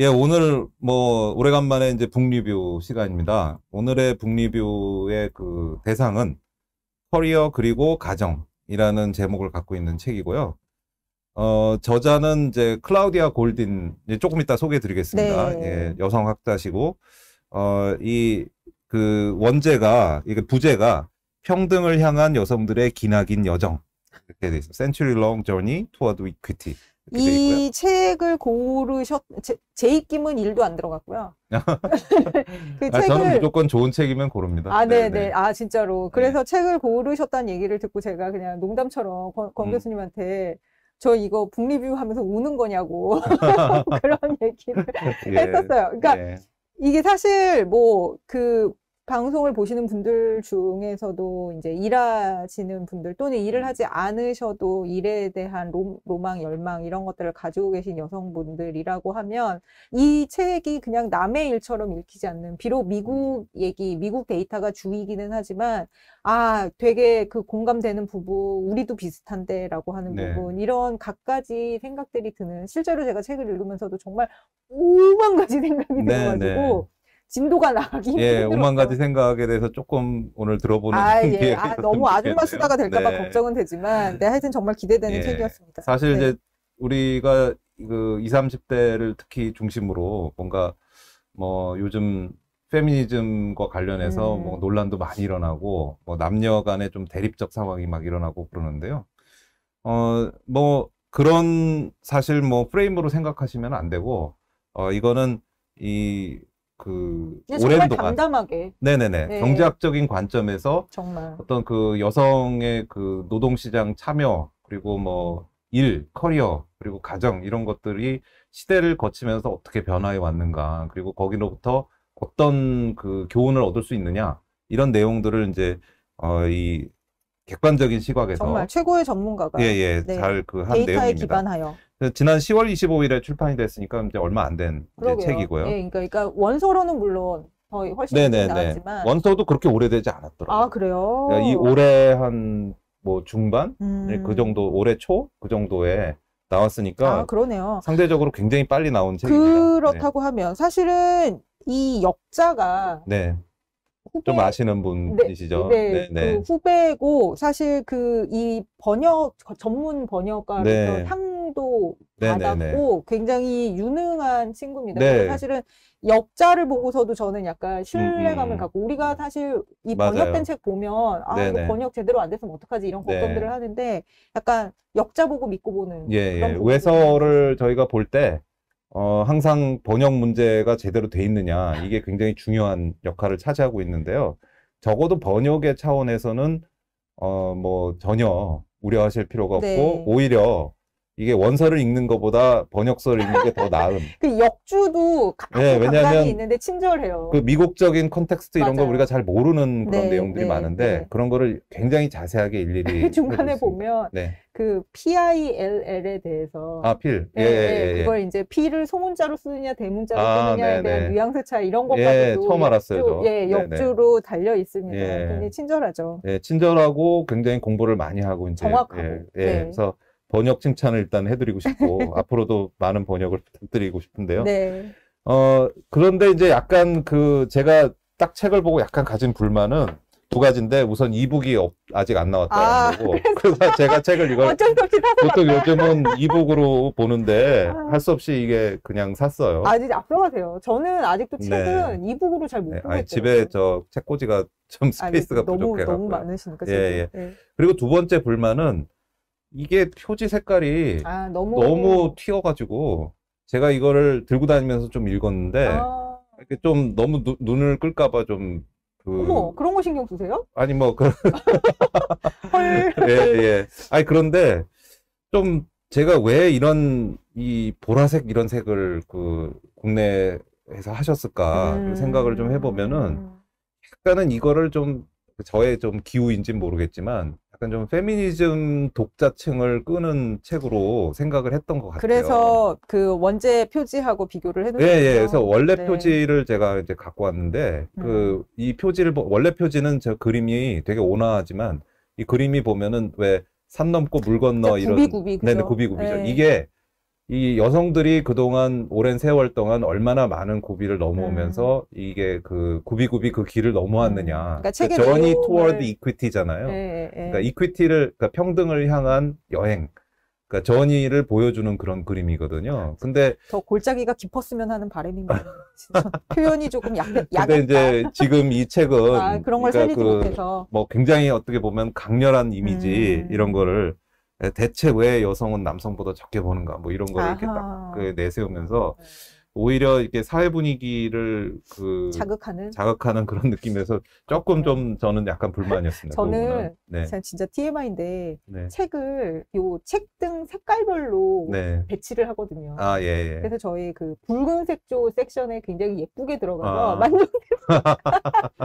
예, 오늘 뭐 오래간만에 이제 북리뷰 시간입니다. 오늘의 북리뷰의 그 대상은 커리어 그리고 가정이라는 제목을 갖고 있는 책이고요. 어, 저자는 이제 클라우디아 골딘 이제 조금 이따 소개해 드리겠습니다. 네. 예, 여성 학자시고 어, 이 그 원제가 이게 그 부제가 평등을 향한 여성들의 기나긴 여정 이렇게 돼 있어요. Century long journey toward equity. 이 책을 고르셨 제, 제 입김은 일도안 들어갔고요. 아, 그 아, 책을 저는 무조건 좋은 책이면 고릅니다. 아, 네, 네. 네. 네. 아, 진짜로. 네. 그래서 네. 책을 고르셨다는 얘기를 듣고 제가 그냥 농담처럼 권, 권 음. 교수님한테 저 이거 북리뷰 하면서 우는 거냐고 그런 얘기를 예, 했었어요. 그러니까 예. 이게 사실 뭐그 방송을 보시는 분들 중에서도 이제 일하시는 분들 또는 일을 음. 하지 않으셔도 일에 대한 로, 망 열망 이런 것들을 가지고 계신 여성분들이라고 하면 이 책이 그냥 남의 일처럼 읽히지 않는 비록 미국 얘기, 미국 데이터가 주이기는 하지만 아, 되게 그 공감되는 부분, 우리도 비슷한데라고 하는 네. 부분 이런 갖가지 생각들이 드는 실제로 제가 책을 읽으면서도 정말 오만 가지 생각이 네, 네. 들어가지고 네. 진도가 나가기 예, 힘들어서. 오만 가지 생각에 대해서 조금 오늘 들어보는 아, 예. 아, 너무 아줌마 수다가 될까봐 네. 걱정은 되지만 네, 하여튼 정말 기대되는 예. 책이었습니다. 사실 네. 이제 우리가 그 20, 30대를 특히 중심으로 뭔가 뭐 요즘 페미니즘과 관련해서 음. 뭐 논란도 많이 일어나고 뭐 남녀 간의 좀 대립적 상황이 막 일어나고 그러는데요. 어, 뭐 그런 사실 뭐 프레임으로 생각하시면 안 되고 어, 이거는 이그 네, 오랜 동안 담담하게. 네네네 네. 경제학적인 관점에서 정말. 어떤 그 여성의 그 노동시장 참여 그리고 뭐 일, 커리어 그리고 가정 이런 것들이 시대를 거치면서 어떻게 변화해 왔는가 그리고 거기로부터 어떤 그 교훈을 얻을 수 있느냐 이런 내용들을 이제 어이 객관적인 시각에서 정말 최고의 전문가가 예예 예, 네. 잘그 한 내용입니다. 기반하여. 지난 10월 25일에 출판이 됐으니까 이제 얼마 안 된 책이고요. 예, 그러니까, 그러니까 원서로는 물론 거 훨씬 나왔지만 원서도 그렇게 오래되지 않았더라고요. 아 그래요? 그러니까 이 올해 한뭐 중반 음. 그 정도 올해 초그 정도에 나왔으니까 아, 그러네요. 상대적으로 굉장히 빨리 나온 책입니다. 그렇다고 네. 하면 사실은 이 역자가 네. 후배... 좀 아시는 분이시죠. 네, 네, 네. 네. 그 후배고 사실 그 이 번역 전문 번역가로서 상 네. 상도 받았고 굉장히 유능한 친구입니다. 네. 사실은 역자를 보고서도 저는 약간 신뢰감을 음, 음. 갖고 우리가 사실 이 맞아요. 번역된 책 보면 아 네네. 이거 번역 제대로 안 돼서 면 어떡하지 이런 네. 걱정들을 네. 하는데 약간 역자 보고 믿고 보는 예, 그런 예. 외서를 저희가 볼 때 어, 항상 번역 문제가 제대로 돼 있느냐 이게 굉장히 중요한 역할을 차지하고 있는데요. 적어도 번역의 차원에서는 어, 뭐 전혀 우려하실 필요가 없고 네. 오히려 이게 원서를 읽는 것보다 번역서를 읽는 게 더 나은. 그 역주도 네, 그 왜냐하면 있는데 친절해요. 그 미국적인 컨텍스트 이런 맞아요. 거 우리가 잘 모르는 그런 네, 내용들이 네, 많은데 네. 그런 거를 굉장히 자세하게 일일이 중간에 보면 네. 그 PILL에 대해서 아 필, 네, 예, 예, 예, 예, 그걸 이제 P를 소문자로 쓰느냐 대문자로 아, 쓰느냐에 대한 뉘앙스 차이 런 예, 것까지도 예, 처음 알았어요. 예, 역주로 달려 있습니다. 굉장히 친절하죠. 예, 친절하고 굉장히 공부를 많이 하고 이제 정확하고 예, 그래서. 번역 칭찬을 일단 해드리고 싶고 앞으로도 많은 번역을 부탁드리고 싶은데요. 네. 어 그런데 이제 약간 그 제가 딱 책을 보고 약간 가진 불만은 두 가지인데 우선 이북이 아직 안 나왔다는 아, 거고 그래서, 제가 책을 이걸 어쩔 수 없이 사서 보통 요즘은 이북으로 보는데 아. 할수 없이 이게 그냥 샀어요. 아 이제 앞서가세요. 저는 아직도 네. 책은 네. 이북으로 잘못 네. 보고 있어요. 집에 저 책꽂이가 좀 스페이스가 부족해요. 너무, 너무 많으시니까. 예, 예. 예. 그리고 두 번째 불만은 이게 표지 색깔이 아, 너무... 너무 튀어가지고 제가 이거를 들고 다니면서 좀 읽었는데 아... 이렇게 좀 너무 누, 눈을 끌까봐 좀 그... 어머 그런 거 신경 쓰세요? 아니 뭐 그... 헐. 예 예. 아니 그런데 좀 제가 왜 이런 이 보라색 이런 색을 그 국내에서 하셨을까 음... 생각을 좀 해보면은 음. 약간은 이거를 좀 저의 좀 기우인지는 모르겠지만 약간 좀 페미니즘 독자층을 끄는 책으로 생각을 했던 것 같아요. 그래서 그 원제 표지하고 비교를 해놓은 예, 네, 죠 예, 그래서 원래 네. 표지를 제가 이제 갖고 왔는데 그이 음. 표지를 원래 표지는 저 그림이 되게 온화하지만 이 그림이 보면은 왜 산 넘고 물 건너 그러니까 이런 구비구비 네네 구비구비죠. 네. 이게 이 여성들이 그동안 오랜 세월 동안 얼마나 많은 고비를 넘어오면서 네. 이게 그 구비구비 그 길을 넘어왔느냐. 음. 그러니까 전이 니 투워드 이퀴티잖아요. 그러니까 이퀴티를 네. 예, 예, 예. 그러니까, 그러니까 평등을 향한 여행. 그러니까 전이를 보여주는 그런 그림이거든요. 근데 더 골짜기가 깊었으면 하는 바람입니다. 표현이 조금 약 약했다. 근데 이제 지금 이 책은 아, 그런 걸 그러니까 살리지 그, 못해서 뭐 굉장히 어떻게 보면 강렬한 이미지 음. 이런 거를 예, 대체 왜 여성은 남성보다 적게 보는가뭐 이런 거를 이렇게 딱 그 내세우면서 네. 오히려 이렇게 사회 분위기를 그 자극하는 자극하는 그런 느낌에서 조금 네. 좀 저는 약간 불만이었습니다. 저는 네. 진짜 TMI인데 네. 책을 요책등 색깔별로 네. 배치를 하거든요. 아 예. 예. 그래서 저희 그 붉은색조 섹션에 굉장히 예쁘게 들어가서 아. 만족했습니다.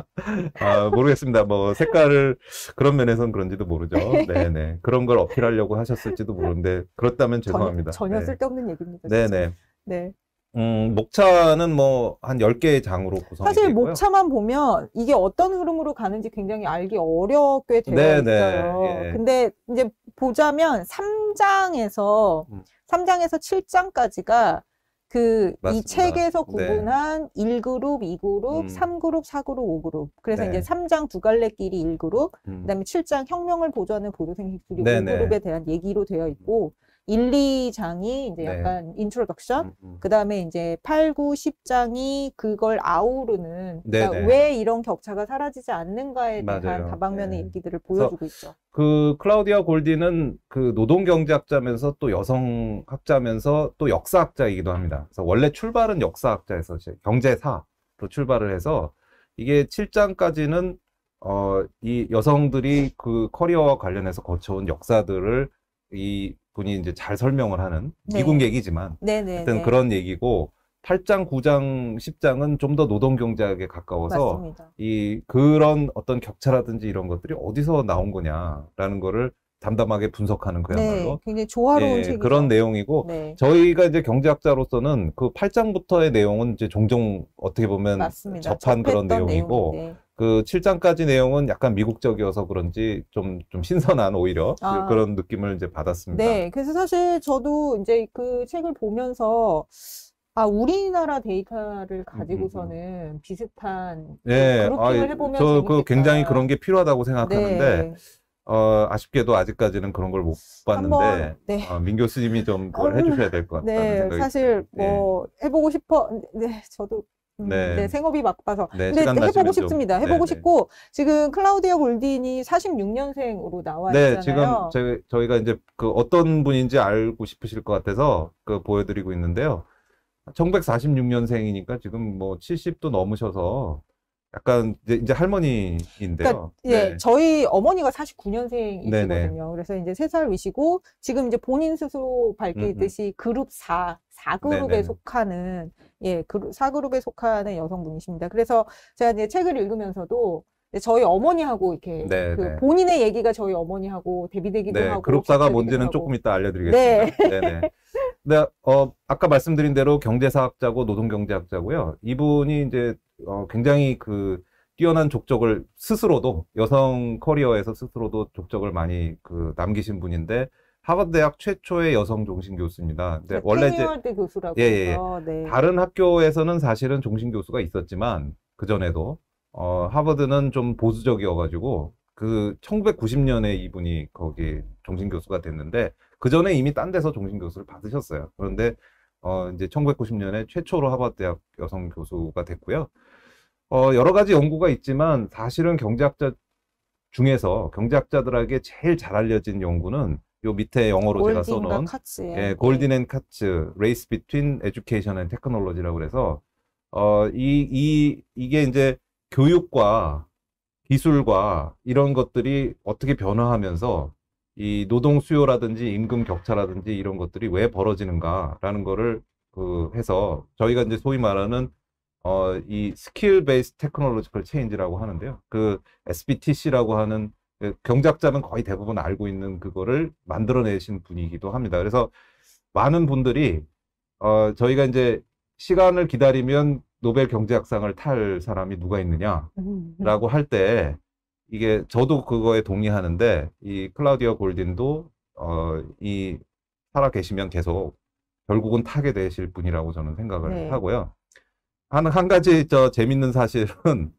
아, 모르겠습니다. 뭐 색깔을 그런 면에서는 그런지도 모르죠. 네네 네, 네. 그런 걸 어필하려고 하셨을지도 모르는데 그렇다면 죄송합니다. 전혀, 전혀 쓸데없는 얘기입니다. 네네. 네. 음, 목차는 뭐한 열개의 장으로 구성이 사실 되고요. 목차만 보면 이게 어떤 흐름으로 가는지 굉장히 알기 어렵게 되어 네네, 네. 있어요. 예. 근데 이제 보자면 3장에서 음. 3장에서 7장까지가 그 이 책에서 네. 구분한 네. 1그룹, 2그룹, 음. 3그룹, 4그룹, 5그룹. 그래서 네. 이제 3장 두 갈래끼리 1그룹, 음. 그다음에 7장 혁명을 보조하는 보조생 기술이 5그룹에 대한 얘기로 되어 있고 일, 이장이 이제 네. 약간 네. 인트로덕션, 음, 음. 그 다음에 이제 팔, 구, 십장이 그걸 아우르는 네, 그러니까 네. 왜 이런 격차가 사라지지 않는가에 대한 맞아요. 다방면의 네. 얘기들을 보여주고 있죠. 그 클라우디아 골디는 그 노동경제학자면서 또 여성학자면서 또 역사학자이기도 합니다. 그래서 원래 출발은 역사학자에서 경제사로 출발을 해서 이게 칠장까지는 어, 이 여성들이 그 커리어와 관련해서 거쳐온 역사들을 이 분이 이제 잘 설명을 하는 네. 미공객이지만 네네 하여튼 네. 그런 얘기고 8장, 9장, 10장은 좀 더 노동 경제학에 가까워서 맞습니다. 이 그런 어떤 격차라든지 이런 것들이 어디서 나온 거냐라는 거를 담담하게 분석하는 네, 그야말로 네, 굉장히 조화로운 예, 그런 내용이고 네. 저희가 이제 경제학자로서는 그 8장부터의 내용은 이제 종종 어떻게 보면 맞습니다. 접한 그런 내용이고 네. 그 7장까지 내용은 약간 미국적이어서 그런지 좀, 좀 신선한 오히려 아. 그런 느낌을 이제 받았습니다. 네. 그래서 사실 저도 이제 그 책을 보면서 아, 우리나라 데이터를 가지고서는 음. 음, 음. 비슷한 네. 그룹핑 아, 예. 해보면 저그 굉장히 그런 게 필요하다고 생각하는데 네. 어, 아쉽게도 아직까지는 그런 걸 못 봤는데 한번, 네. 어, 민 교수님이 좀 그걸 어, 해주셔야 될 것 같다는 네, 생각이 사실 예. 뭐 네. 해보고 싶어. 네, 저도 음, 네. 네. 생업이 바빠서. 네, 근데 해보고 싶습니다. 해보고 네 싶고 지금 클라우디아 골딘이 46년생으로 나와 있잖아요. 지금 저희, 가 이제 그 어떤 분인지 알고 싶으실 것 같아서 그 보여드리고 있는데요. 1946년생이니까 지금 뭐 70도 넘으셔서 약간 이제, 이제 할머니인데요. 그러니까, 예, 네. 예, 저희 어머니가 49년생이시거든요. 네네. 그래서 이제 세 살 위시고 지금 이제 본인 스스로 밝히듯이 음음. 그룹 4 사그룹에 속하는 예, 그, 사그룹에 속하는 여성분이십니다. 그래서 제가 이제 책을 읽으면서도 저희 어머니하고 이렇게 그 본인의 얘기가 저희 어머니하고 대비되기도 네, 하고 그룹사가 뭔지는 하고. 조금 이따 알려드리겠습니다. 네. 네, 네. 어, 아까 말씀드린 대로 경제사학자고 노동경제학자고요. 이분이 이제 어, 굉장히 그 뛰어난 족적을 스스로도 여성 커리어에서 스스로도 족적을 많이 그 남기신 분인데 하버드 대학 최초의 여성 종신 교수입니다. 네, 원래 이제 교수라고 예, 예. 어, 네. 다른 학교에서는 사실은 종신 교수가 있었지만 그 전에도 어, 하버드는 좀 보수적이어가지고 그 1990년에 이분이 거기 종신 교수가 됐는데 그 전에 이미 딴 데서 종신 교수를 받으셨어요. 그런데 어, 이제 1990년에 최초로 하버드 대학 여성 교수가 됐고요. 어, 여러 가지 연구가 있지만 사실은 경제학자 중에서 경제학자들에게 제일 잘 알려진 연구는 요 밑에 영어로 제가 써놓은 예, 골든 앤 카츠 레이스 비트윈 에듀케이션 앤 테크놀로지라고 그래서 어 이 이 이, 게 이제 교육과 기술과 이런 것들이 어떻게 변화하면서 이 노동 수요라든지 임금 격차라든지 이런 것들이 왜 벌어지는가라는 거를 그 해서 저희가 이제 소위 말하는 어이 스킬 베이스 테크놀로지컬 체인지라고 하는데요. 그 SBTC라고 하는 그 경작자는 거의 대부분 알고 있는 그거를 만들어내신 분이기도 합니다. 그래서 많은 분들이 어, 저희가 이제 시간을 기다리면 노벨 경제학상을 탈 사람이 누가 있느냐라고 음. 할때 이게 저도 그거에 동의하는데 이 클라우디오 골딘도 어, 이 살아 계시면 계속 결국은 타게 되실 분이라고 저는 생각을 네. 하고요. 한, 한 가지 저 재밌는 사실은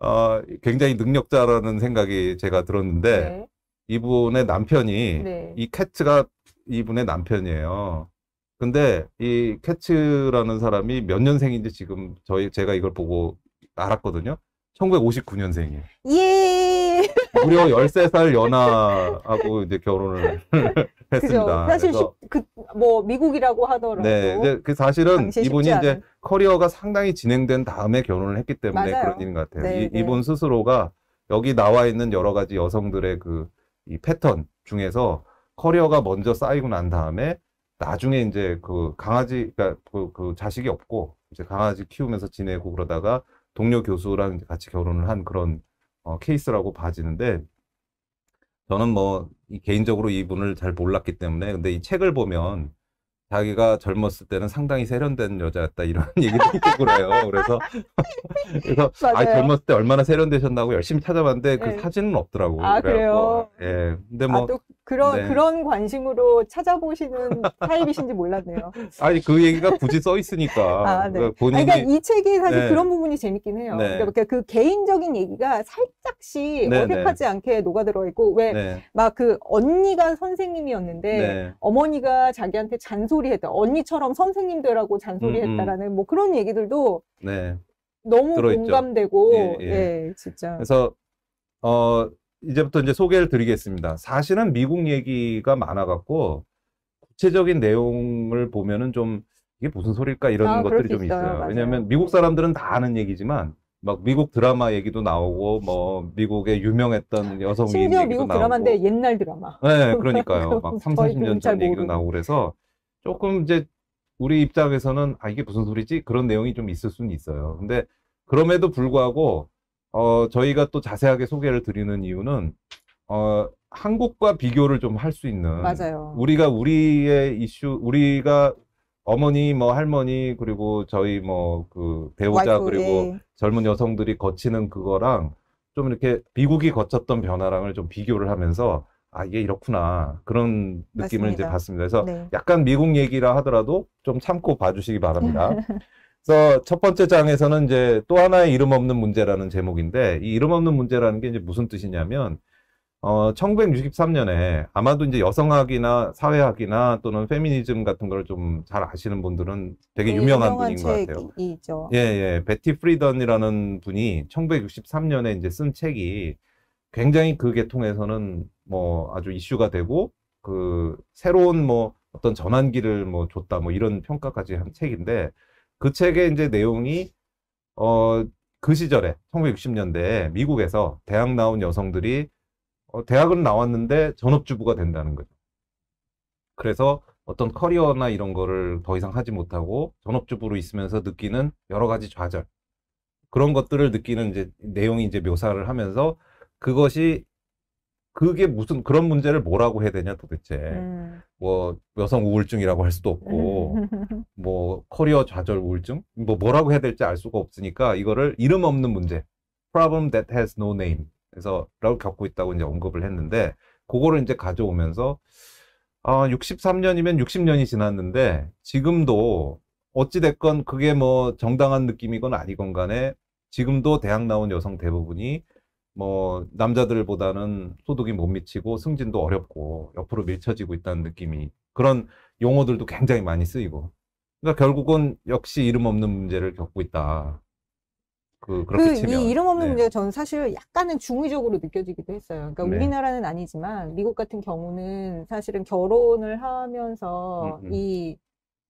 어, 굉장히 능력자라는 생각이 제가 들었는데 네. 이분의 남편이 네. 이캣츠가 이분의 남편이에요. 근데 이캣츠라는 사람이 몇 년생인지 지금 저희 제가 이걸 보고 알았거든요. 1959년생이에요. 예. 무려 13살 연하하고 이제 결혼을 했습니다. 사실 그뭐 그, 미국이라고 하더라도 네, 그, 그 사실은 이분이 이제 커리어가 상당히 진행된 다음에 결혼을 했기 때문에 맞아요. 그런 일인 것 같아요. 네, 이, 네. 이분 스스로가 여기 나와 있는 여러 가지 여성들의 그 이 패턴 중에서 커리어가 먼저 쌓이고 난 다음에 나중에 이제 그 강아지 그러니까 그, 그 자식이 없고 이제 강아지 키우면서 지내고 그러다가 동료 교수랑 같이 결혼을 한 그런 어, 케이스라고 봐지는데 저는 뭐 개인적으로 이분을 잘 몰랐기 때문에 근데 이 책을 보면 자기가 젊었을 때는 상당히 세련된 여자였다 이런 얘기도 있고 그래요. 그래서 그래서 아 젊었을 때 얼마나 세련되셨나고 열심히 찾아봤는데 그 네. 사진은 없더라고. 아 그래요. 예. 근데 아, 뭐 아, 또 그런 네. 그런 관심으로 찾아보시는 타입이신지 몰랐네요. 아니 그 얘기가 굳이 써 있으니까. 아, 네. 그러니까, 그러니까 본인이 아 그러니까 이 책이 사실 네. 그런 부분이 재밌긴 해요. 네. 그러니까 그 개인적인 얘기가 살짝씩 네, 어색하지 않게 녹아들어 있고 왜 막 그 언니가 선생님이었는데 어머니가 자기한테 잔소 잔소리했다. 언니처럼 선생님 되라고 잔소리했다라는 음, 음. 뭐 그런 얘기들도 네. 너무 들어있죠. 공감되고 예, 예. 예, 진짜. 그래서 어 이제부터 이제 소개를 드리겠습니다. 사실은 미국 얘기가 많아 갖고 구체적인 내용을 보면은 좀 이게 무슨 소릴까 이런 아, 것들이 좀 있어요. 있어요. 왜냐하면 미국 사람들은 다 아는 얘기지만 막 미국 드라마 얘기도 나오고 뭐 미국의 유명했던 여성인 심지어 얘기도 미국 드라마인데 옛날 드라마. 네, 그러니까요. 막 3, 40년 전 얘기도 모르고. 나오고 그래서 조금 이제 우리 입장에서는 아 이게 무슨 소리지 그런 내용이 좀 있을 수는 있어요. 근데 그럼에도 불구하고 어 저희가 또 자세하게 소개를 드리는 이유는 어 한국과 비교를 좀 할 수 있는 맞아요. 우리가 우리의 이슈 우리가 어머니 뭐 할머니 그리고 저희 뭐 그 배우자 와이프, 그리고 예. 젊은 여성들이 거치는 그거랑 좀 이렇게 미국이 거쳤던 변화랑을 좀 비교를 하면서 아 이게 이렇구나 그런 느낌을 맞습니다. 이제 받습니다. 그래서 네. 약간 미국 얘기라 하더라도 좀 참고 봐주시기 바랍니다. 그래서 첫 번째 장에서는 이제 또 하나의 이름 없는 문제라는 제목인데 이 이름 없는 문제라는 게 이제 무슨 뜻이냐면 어 1963년에 아마도 이제 여성학이나 사회학이나 또는 페미니즘 같은 걸 좀 잘 아시는 분들은 되게 네, 유명한 분인 것 같아요. 책 예, 예. 베티 프리던이라는 분이 1963년에 이제 쓴 책이 굉장히 그 계통에서는 뭐 아주 이슈가 되고 그 새로운 뭐 어떤 전환기를 뭐 줬다 뭐 이런 평가까지 한 책인데 그 책의 이제 내용이 어 그 시절에 1960년대에 미국에서 대학 나온 여성들이 어, 대학은 나왔는데 전업주부가 된다는 거죠. 그래서 어떤 커리어나 이런 거를 더 이상 하지 못하고 전업주부로 있으면서 느끼는 여러 가지 좌절 그런 것들을 느끼는 이제 내용이 이제 묘사를 하면서 그것이 그게 무슨 그런 문제를 뭐라고 해야 되냐 도대체 음. 뭐 여성 우울증이라고 할 수도 없고 뭐 커리어 좌절 우울증 뭐 뭐라고 해야 될지 알 수가 없으니까 이거를 이름 없는 문제 problem that has no name 그래서 라고 겪고 있다고 이제 언급을 했는데 그거를 이제 가져오면서 아 63년이면 60년이 지났는데 지금도 어찌 됐건 그게 뭐 정당한 느낌이건 아니건 간에 지금도 대학 나온 여성 대부분이 뭐 남자들보다는 소득이 못 미치고 승진도 어렵고 옆으로 밀쳐지고 있다는 느낌이 그런 용어들도 굉장히 많이 쓰이고 그러니까 결국은 역시 이름 없는 문제를 겪고 있다. 그, 그렇게 그, 치면. 이 이름 없는 네. 문제가 저는 사실 약간은 중의적으로 느껴지기도 했어요. 그러니까 네. 우리나라는 아니지만 미국 같은 경우는 사실은 결혼을 하면서 음음. 음. 이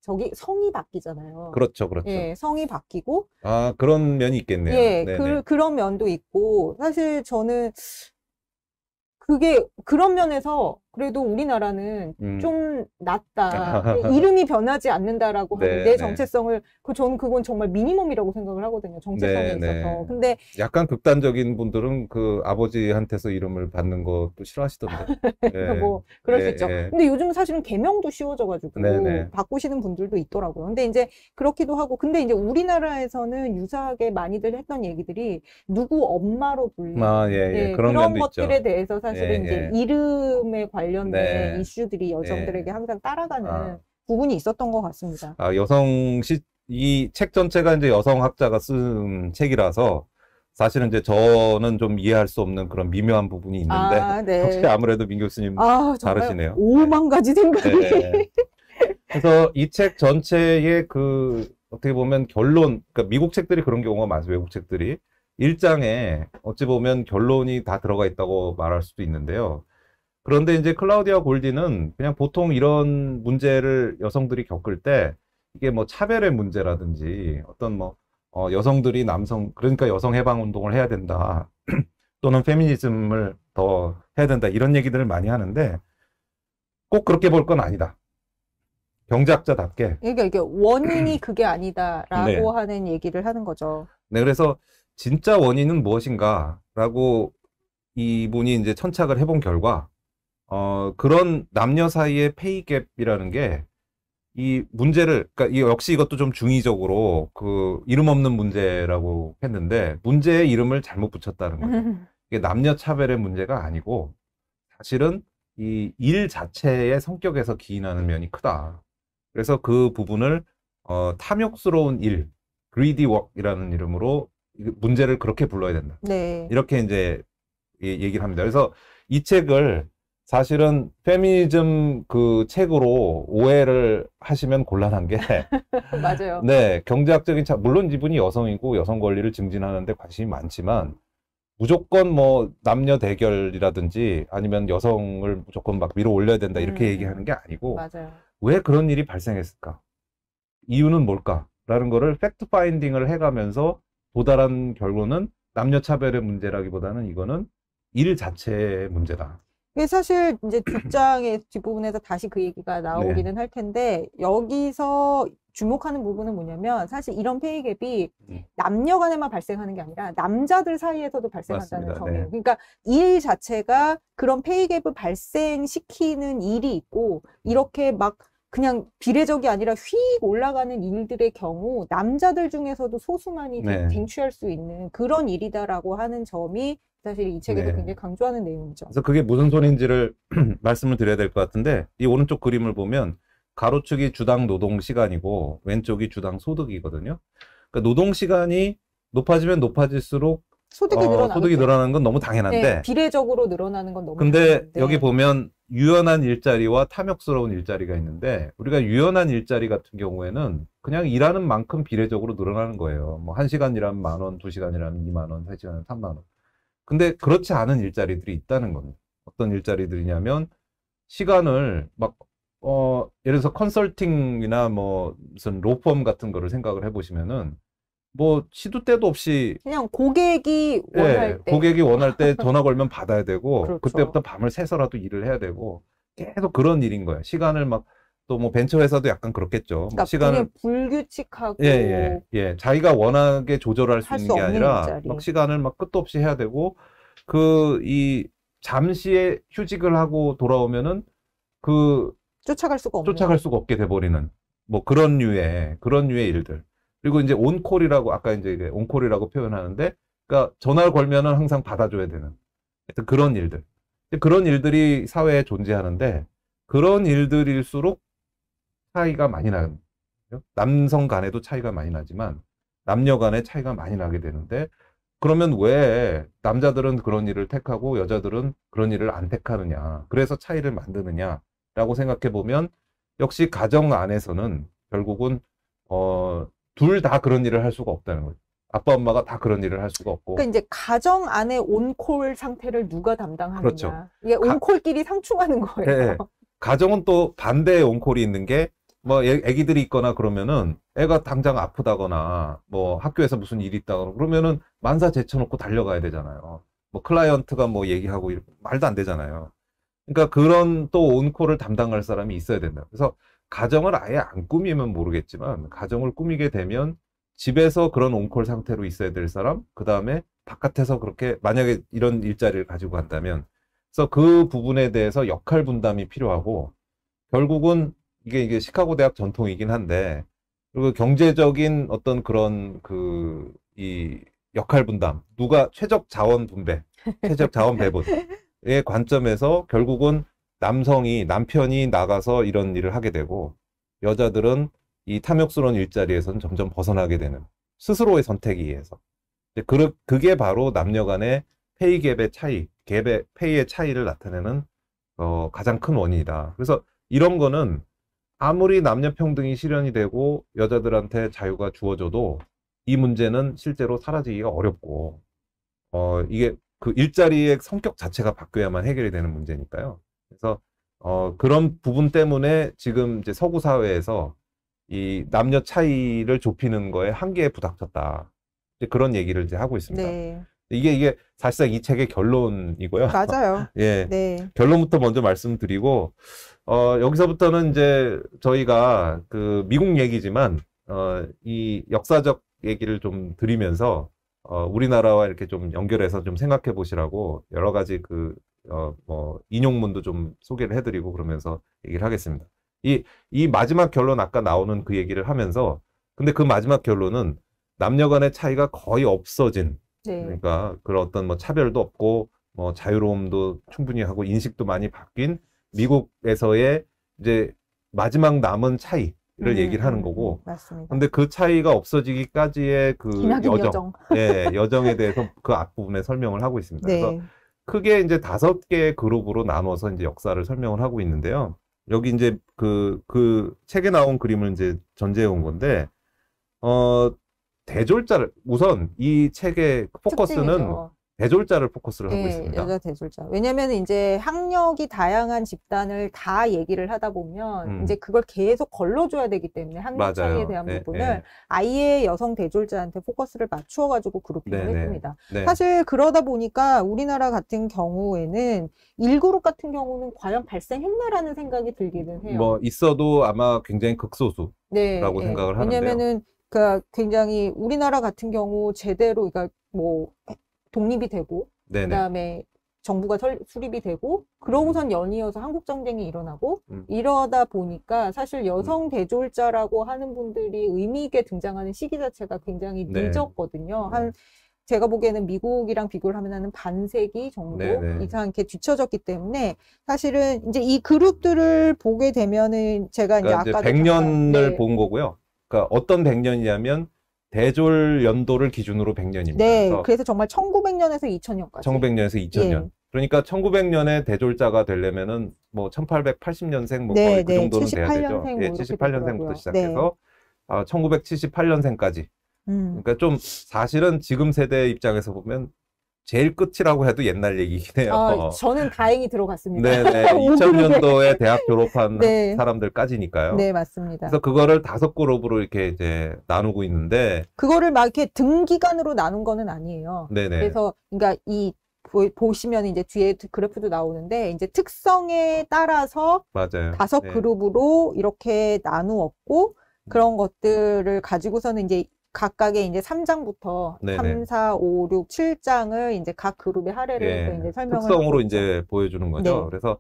저기 성이 바뀌잖아요. 그렇죠, 그렇죠. 예, 성이 바뀌고 아 그런 면이 있겠네요. 예, 그, 그런 면도 있고 사실 저는 그게 그런 면에서 그래도 우리나라는 음. 좀 낫다. 이름이 변하지 않는다라고 네, 하는 내 네. 정체성을 그 저는 그건 정말 미니멈이라고 생각을 하거든요. 정체성에 네, 네. 있어서. 네. 근데 약간 극단적인 분들은 그 아버지한테서 이름을 받는 것도 싫어하시던데. 그러니까 뭐 예. 뭐 그럴 예, 수 있죠. 예. 근데 요즘 은 사실은 개명도 쉬워져 가지고 네, 바꾸시는 분들도 있더라고요. 근데 이제 그렇기도 하고 근데 이제 우리나라에서는 유사하게 많이들 했던 얘기들이 누구 엄마로 불리는 아, 예, 예. 그런, 그런 것들에 있죠. 대해서 사실은 예, 이제 예. 이름에 관련 관련된 네. 이슈들이 네. 여성들에게 네. 항상 따라가는 아. 부분이 있었던 것 같습니다. 아, 여성 시, 이책 전체가 이제 여성학자가 쓴 책이라서 사실은 이제 저는 좀 이해할 수 없는 그런 미묘한 부분이 있는데 아, 네. 혹시 아무래도 민 교수님 아, 다르시네요. 오만 네. 가지 생각이. 네. 그래서 이 책 전체의 그 어떻게 보면 결론, 그러니까 미국 책들이 그런 경우가 많아요. 외국 책들이 일장에 어찌 보면 결론이 다 들어가 있다고 말할 수도 있는데요. 그런데 이제 클라우디아 골디는 그냥 보통 이런 문제를 여성들이 겪을 때 이게 뭐 차별의 문제라든지 어떤 뭐 어, 여성들이 남성 그러니까 여성 해방 운동을 해야 된다 또는 페미니즘을 더 해야 된다 이런 얘기들을 많이 하는데 꼭 그렇게 볼 건 아니다. 경제학자답게 그러니까 이게 원인이 그게 아니다라고 네. 하는 얘기를 하는 거죠. 네, 그래서 진짜 원인은 무엇인가라고 이분이 이제 천착을 해본 결과 어, 그런 남녀 사이의 페이갭이라는 게 이 문제를 그니까 역시 이것도 좀 중의적으로 그 이름 없는 문제라고 했는데 문제의 이름을 잘못 붙였다는 거예요. 이게 남녀 차별의 문제가 아니고 사실은 이 일 자체의 성격에서 기인하는 면이 크다. 그래서 그 부분을 어, 탐욕스러운 일, greedy work이라는 이름으로 문제를 그렇게 불러야 된다. 네. 이렇게 이제 얘기를 합니다. 그래서 이 책을 사실은 페미니즘 그 책으로 오해를 하시면 곤란한 게 맞아요. 네, 경제학적인 차 물론 이분이 여성이고 여성 권리를 증진하는데 관심이 많지만 무조건 뭐 남녀 대결이라든지 아니면 여성을 무조건 막 위로 올려야 된다 이렇게 음. 얘기하는 게 아니고 맞아요. 왜 그런 일이 발생했을까? 이유는 뭘까?라는 거를 팩트 파인딩을 해가면서 도달한 결론은 남녀 차별의 문제라기보다는 이거는 일 자체의 문제다. 예, 사실 이제 뒷장의 뒷부분에서 다시 그 얘기가 네. 나오기는 네. 할 텐데 여기서 주목하는 부분은 뭐냐면 사실 이런 페이갭이 네. 남녀 간에만 발생하는 게 아니라 남자들 사이에서도 발생한다는 점이에요. 네. 그러니까 일 자체가 그런 페이갭을 발생시키는 일이 있고 이렇게 막 그냥 비례적이 아니라 휙 올라가는 일들의 경우 남자들 중에서도 소수만이 네. 쟁취할 수 있는 그런 일이다라고 하는 점이 사실 이 책에도 네. 굉장히 강조하는 내용이죠. 그래서 그게 무슨 소리인지를 말씀을 드려야 될 것 같은데 이 오른쪽 그림을 보면 가로축이 주당 노동 시간이고 왼쪽이 주당 소득이거든요. 그러니까 노동 시간이 높아지면 높아질수록 소득이, 어, 늘어나는, 소득이 늘어나는 건 너무 당연한데 네, 비례적으로 늘어나는 건 너무 근데 당연한데. 여기 보면 유연한 일자리와 탐욕스러운 일자리가 있는데 우리가 유연한 일자리 같은 경우에는 그냥 일하는 만큼 비례적으로 늘어나는 거예요. 뭐한 시간 일하면 만 원, 두 시간 일하면 이만 원, 세 시간 일하면 삼만 원. 근데 그렇지 않은 일자리들이 있다는 겁니다. 어떤 일자리들이냐면 시간을 막 어, 예를 들어서 컨설팅이나 뭐 무슨 로펌 같은 거를 생각을 해 보시면은 뭐 시도 때도 없이 그냥 고객이 예, 원할 예, 때 고객이 원할 때 전화 걸면 받아야 되고 그렇죠. 그때부터 밤을 새서라도 일을 해야 되고 계속 그런 일인 거예요. 시간을 막 또뭐 벤처 회사도 약간 그렇겠죠. 뭐 그러니까 시간을 불규칙하고 예, 예, 예. 자기가 원하게 조절할 수 있는 게 아니라 자리막 시간을 막 끝도 없이 해야 되고 그 이 잠시에 휴직을 하고 돌아오면은 그 쫓아갈 수가 없는. 쫓아갈 수가 없게 돼 버리는 뭐 그런 류의 그런 류의 일들. 그리고 이제 온콜이라고 아까 이제 온콜이라고 표현하는데 그러니까 전화를 걸면은 항상 받아줘야 되는 그런 일들. 그런 일들이 사회에 존재하는데 그런 일들일수록 차이가 많이 나요. 남성 간에도 차이가 많이 나지만 남녀 간에 차이가 많이 나게 되는데 그러면 왜 남자들은 그런 일을 택하고 여자들은 그런 일을 안 택하느냐. 그래서 차이를 만드느냐라고 생각해 보면 역시 가정 안에서는 결국은 어, 둘 다 그런 일을 할 수가 없다는 거죠. 아빠 엄마가 다 그런 일을 할 수가 없고. 그러니까 이제 가정 안에 온콜 상태를 누가 담당하느냐. 그렇죠. 이게 온콜끼리 가... 상충하는 거예요. 네. 가정은 또 반대의 온콜이 있는 게뭐 애, 기들이 있거나 그러면은 애가 당장 아프다거나 뭐 학교에서 무슨 일이 있다거나 그러면은 만사 제쳐놓고 달려가야 되잖아요. 뭐 클라이언트가 뭐 얘기하고 말도 안 되잖아요. 그러니까 그런 또 온콜을 담당할 사람이 있어야 된다. 그래서 가정을 아예 안 꾸미면 모르겠지만 가정을 꾸미게 되면 집에서 그런 온콜 상태로 있어야 될 사람, 그 다음에 바깥에서 그렇게 만약에 이런 일자리를 가지고 간다면, 그래서 그 부분에 대해서 역할 분담이 필요하고 결국은 이게 이게 시카고 대학 전통이긴 한데 그리고 경제적인 어떤 그런 그 이 역할 분담 누가 최적 자원 분배 최적 자원 배분의 관점에서 결국은 남성이 남편이 나가서 이런 일을 하게 되고 여자들은 이 탐욕스러운 일자리에서는 점점 벗어나게 되는 스스로의 선택에 의해서 그게 바로 남녀 간의 페이 갭의 차이 갭의 페이의 차이를 나타내는 어, 가장 큰 원인이다 그래서 이런 거는 아무리 남녀평등이 실현이 되고 여자들한테 자유가 주어져도 이 문제는 실제로 사라지기가 어렵고 어 이게 그 일자리의 성격 자체가 바뀌어야만 해결이 되는 문제니까요. 그래서 어 그런 부분 때문에 지금 이제 서구 사회에서 이 남녀 차이를 좁히는 거에 한계에 부닥쳤다. 이제 그런 얘기를 이제 하고 있습니다. 네. 이게 이게 사실상 이 책의 결론이고요. 맞아요. 예. 네. 결론부터 먼저 말씀드리고 어 여기서부터는 이제 저희가 그 미국 얘기지만 어이 역사적 얘기를 좀 드리면서 어 우리나라와 이렇게 좀 연결해서 좀 생각해 보시라고 여러 가지 그어뭐 인용문도 좀 소개를 해 드리고 그러면서 얘기를 하겠습니다. 이 이 마지막 결론 아까 나오는 그 얘기를 하면서 근데 그 마지막 결론은 남녀 간의 차이가 거의 없어진 네. 그러니까 그런 어떤 뭐 차별도 없고 뭐 자유로움도 충분히 하고 인식도 많이 바뀐 미국에서의 이제 마지막 남은 차이를 음, 얘기를 하는 음, 거고. 음. 맞습니다. 근데 그 차이가 없어지기까지의 그 여정, 여정. 예, 여정에 대해서 그 앞부분에 설명을 하고 있습니다. 네. 그래서 크게 이제 다섯 개의 그룹으로 나눠서 이제 역사를 설명을 하고 있는데요. 여기 이제 그, 그 책에 나온 그림을 이제 전제해 온 건데, 어, 대졸자를 우선 이 책의 포커스는 특징이죠. 대졸자를 포커스를 하고 네, 있습니다. 여자 대졸자. 왜냐하면 이제 학력이 다양한 집단을 다 얘기를 하다 보면 음. 이제 그걸 계속 걸러줘야 되기 때문에 학력 차이에 대한 네, 부분을 네. 아예 여성 대졸자한테 포커스를 맞추어 가지고 그룹핑을 네, 네. 했습니다. 네. 사실 그러다 보니까 우리나라 같은 경우에는 일그룹 같은 경우는 과연 발생했나라는 생각이 들기는 해요. 뭐 있어도 아마 굉장히 극소수라고 네, 생각을 하는데요. 왜냐면은 그 굉장히 우리나라 같은 경우 제대로 그러니까 뭐 독립이 되고 네네. 그다음에 정부가 설, 수립이 되고 그러고선 음. 연이어서 한국 전쟁이 일어나고 음. 이러다 보니까 사실 여성 음. 대졸자라고 하는 분들이 의미 있게 등장하는 시기 자체가 굉장히 네. 늦었거든요. 한 음. 제가 보기에는 미국이랑 비교를 하면 하 반세기 정도 네네. 네. 이상 이렇게 뒤쳐졌기 때문에 사실은 이제 이 그룹들을 보게 되면은 제가 그러니까 이제 아까 100년을 네. 본 거고요. 그러니까 어떤 100년이냐면 대졸 연도를 기준으로 100년입니다. 네, 그래서, 그래서 정말 1900년에서 2000년까지. 1900년에서 2000년. 예. 그러니까 1900년에 대졸자가 되려면은 뭐 1880년생 뭐 네, 거의 그 네, 정도는 돼야 되죠. 뭐 예, 78년생부터 시작해서 아, 네. 아, 1978년생까지. 음. 그러니까 좀 사실은 지금 세대 입장에서 보면 제일 끝이라고 해도 옛날 얘기긴 해요. 아, 저는 다행히 들어갔습니다. 네네. 2000년도에 대학 졸업한 네. 사람들까지니까요. 네, 맞습니다. 그래서 그거를 다섯 그룹으로 이렇게 이제 나누고 있는데 그거를 막 이렇게 등기간으로 나눈 거는 아니에요. 네네. 네. 그래서 그러니까 이 보, 시면 이제 뒤에 그래프도 나오는데 이제 특성에 따라서 맞아요. 다섯 네. 그룹으로 이렇게 나누었고 그런 것들을 가지고서는 이제 각각의 이제 3장부터 네네. 3, 4, 5, 6, 7장을 이제 각 그룹의 하례를 예. 이제 설명을 특성으로 이제 보여주는 거죠. 네. 그래서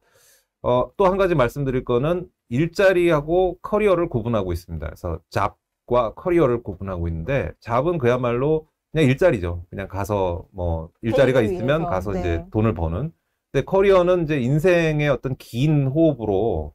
어, 또한 가지 말씀드릴 거는 일자리하고 커리어를 구분하고 있습니다. 그래서 잡과 커리어를 구분하고 있는데 잡은 그야말로 그냥 일자리죠. 그냥 가서 뭐 일자리가 있으면 위해서. 가서 네. 이제 돈을 버는. 근데 커리어는 이제 인생의 어떤 긴 호흡으로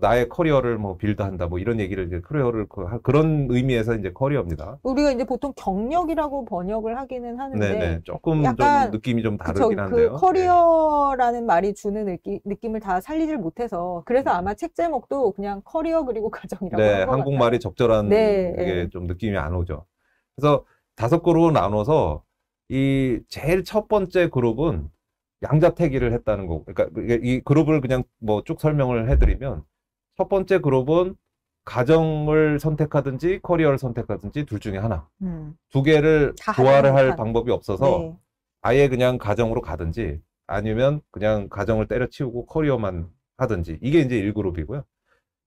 나의 커리어를 뭐 빌드한다 뭐 이런 얘기를 이제 커리어를 그, 그런 의미에서 이제 커리어입니다. 우리가 이제 보통 경력이라고 번역을 하기는 하는데 네네, 네. 조금 약간, 좀 느낌이 좀 다르긴 그쵸, 한데요. 그 커리어라는 네. 말이 주는 느끼, 느낌을 다 살리질 못해서 그래서 음. 아마 책 제목도 그냥 커리어 그리고 가정이라고 네, 한국말이 적절한 네, 네. 좀 느낌이 안 오죠. 그래서 다섯 그룹으로 나눠서 이 제일 첫 번째 그룹은 양자택일을 했다는 거 그러니까 이 그룹을 그냥 뭐 쭉 설명을 해드리면 첫 번째 그룹은 가정을 선택하든지 커리어를 선택하든지 둘 중에 하나. 음. 두 개를 조화를 할 방법이 없어서 네. 아예 그냥 가정으로 가든지 아니면 그냥 가정을 때려치우고 커리어만 하든지 이게 이제 1그룹이고요.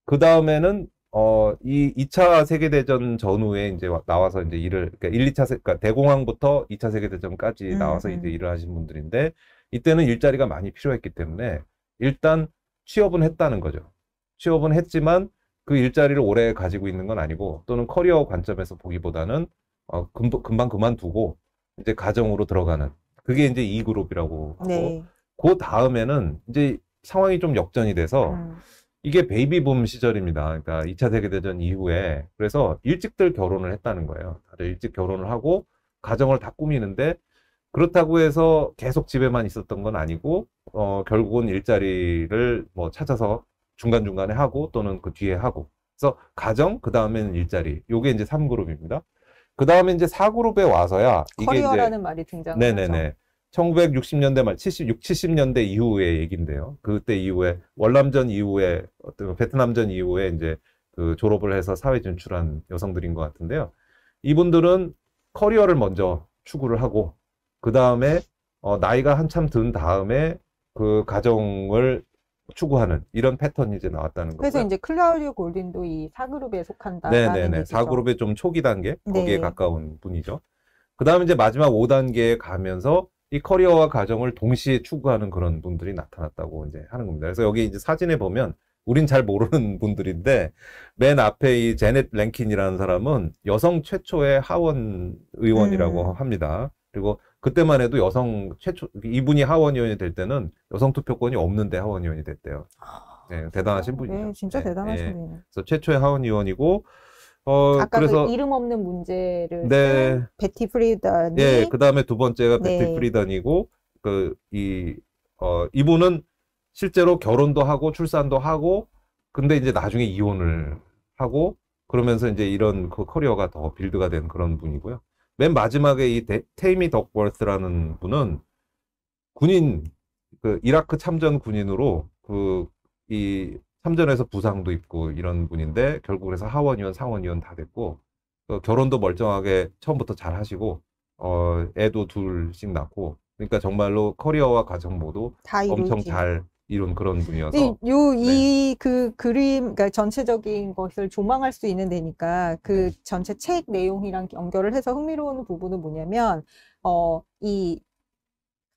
그 다음에는 어, 이 2차 세계대전 전후에 이제 나와서 이제 일을, 그러니까 1, 2차, 세, 그러니까 대공황부터 2차 세계대전까지 음, 나와서 음. 이제 일을 하신 분들인데, 이때는 일자리가 많이 필요했기 때문에, 일단 취업은 했다는 거죠. 취업은 했지만 그 일자리를 오래 가지고 있는 건 아니고 또는 커리어 관점에서 보기보다는 어, 금방, 금방 그만두고 이제 가정으로 들어가는 그게 이제 이 e 그룹이라고 하고 네. 그 다음에는 이제 상황이 좀 역전이 돼서 음. 이게 베이비붐 시절입니다. 그러니까 2차 세계대전 이후에 그래서 일찍들 결혼을 했다는 거예요. 다들 일찍 결혼을 하고 가정을 다 꾸미는데 그렇다고 해서 계속 집에만 있었던 건 아니고 어 결국은 일자리를 뭐 찾아서 중간중간에 하고 또는 그 뒤에 하고. 그래서 가정, 그 다음에는 일자리. 요게 이제 3그룹입니다. 그 다음에 이제 4그룹에 와서야 이게 커리어라는 이제, 말이 등장하죠. 네네네. 1960년대 말 76, 70년대 이후의 얘기인데요. 그때 이후에 월남전 이후에 어떤 베트남전 이후에 이제 그 졸업을 해서 사회 진출한 여성들인 것 같은데요. 이분들은 커리어를 먼저 추구를 하고 그 다음에 어, 나이가 한참 든 다음에 그 가정을 추구하는 이런 패턴이 이제 나왔다는 거죠. 그래서 거고요. 이제 클라우디오 골딘도 이사그룹에 속한다. 네네네. 사그룹의좀 초기 단계 네. 거기에 네. 가까운 분이죠. 그 다음에 이제 마지막 5단계에 가면서 이 커리어와 가정을 동시에 추구하는 그런 분들이 나타났다고 이제 하는 겁니다. 그래서 여기 이제 사진에 보면 우린 잘 모르는 분들인데 맨 앞에 이 제넷 랭킨이라는 사람은 여성 최초의 하원 의원이라고 음. 합니다. 그리고 그때만 해도 여성 최초 이분이 하원 의원이 될 때는 여성 투표권이 없는데 하원 의원이 됐대요. 아, 네, 대단하신 분이죠. 네, 진짜 네, 대단하신 네. 분이에요. 그래서 최초의 하원 의원이고 어, 아까 그 그래서 그 이름 없는 문제를 네. 베티 프리던이 예, 그다음에 두 번째가 베티 네. 프리던이고 그이어 이분은 실제로 결혼도 하고 출산도 하고 근데 이제 나중에 이혼을 하고 그러면서 이제 이런 그 커리어가 더 빌드가 된 그런 분이고요. 맨 마지막에 이 데, 테이미 덕벌스라는 분은 군인 그 이라크 참전 군인으로 그 이 참전에서 부상도 입고 이런 분인데 결국 그래서 하원의원, 상원의원 다 됐고 그 결혼도 멀쩡하게 처음부터 잘 하시고 어 애도 둘씩 낳고 그러니까 정말로 커리어와 가정 모두 엄청 잘 이런 그런 분이어서 요이그 네. 그 그림 그러니까 전체적인 것을 조망할 수 있는 데니까 그 네. 전체 책 내용이랑 연결을 해서 흥미로운 부분은 뭐냐면 어 이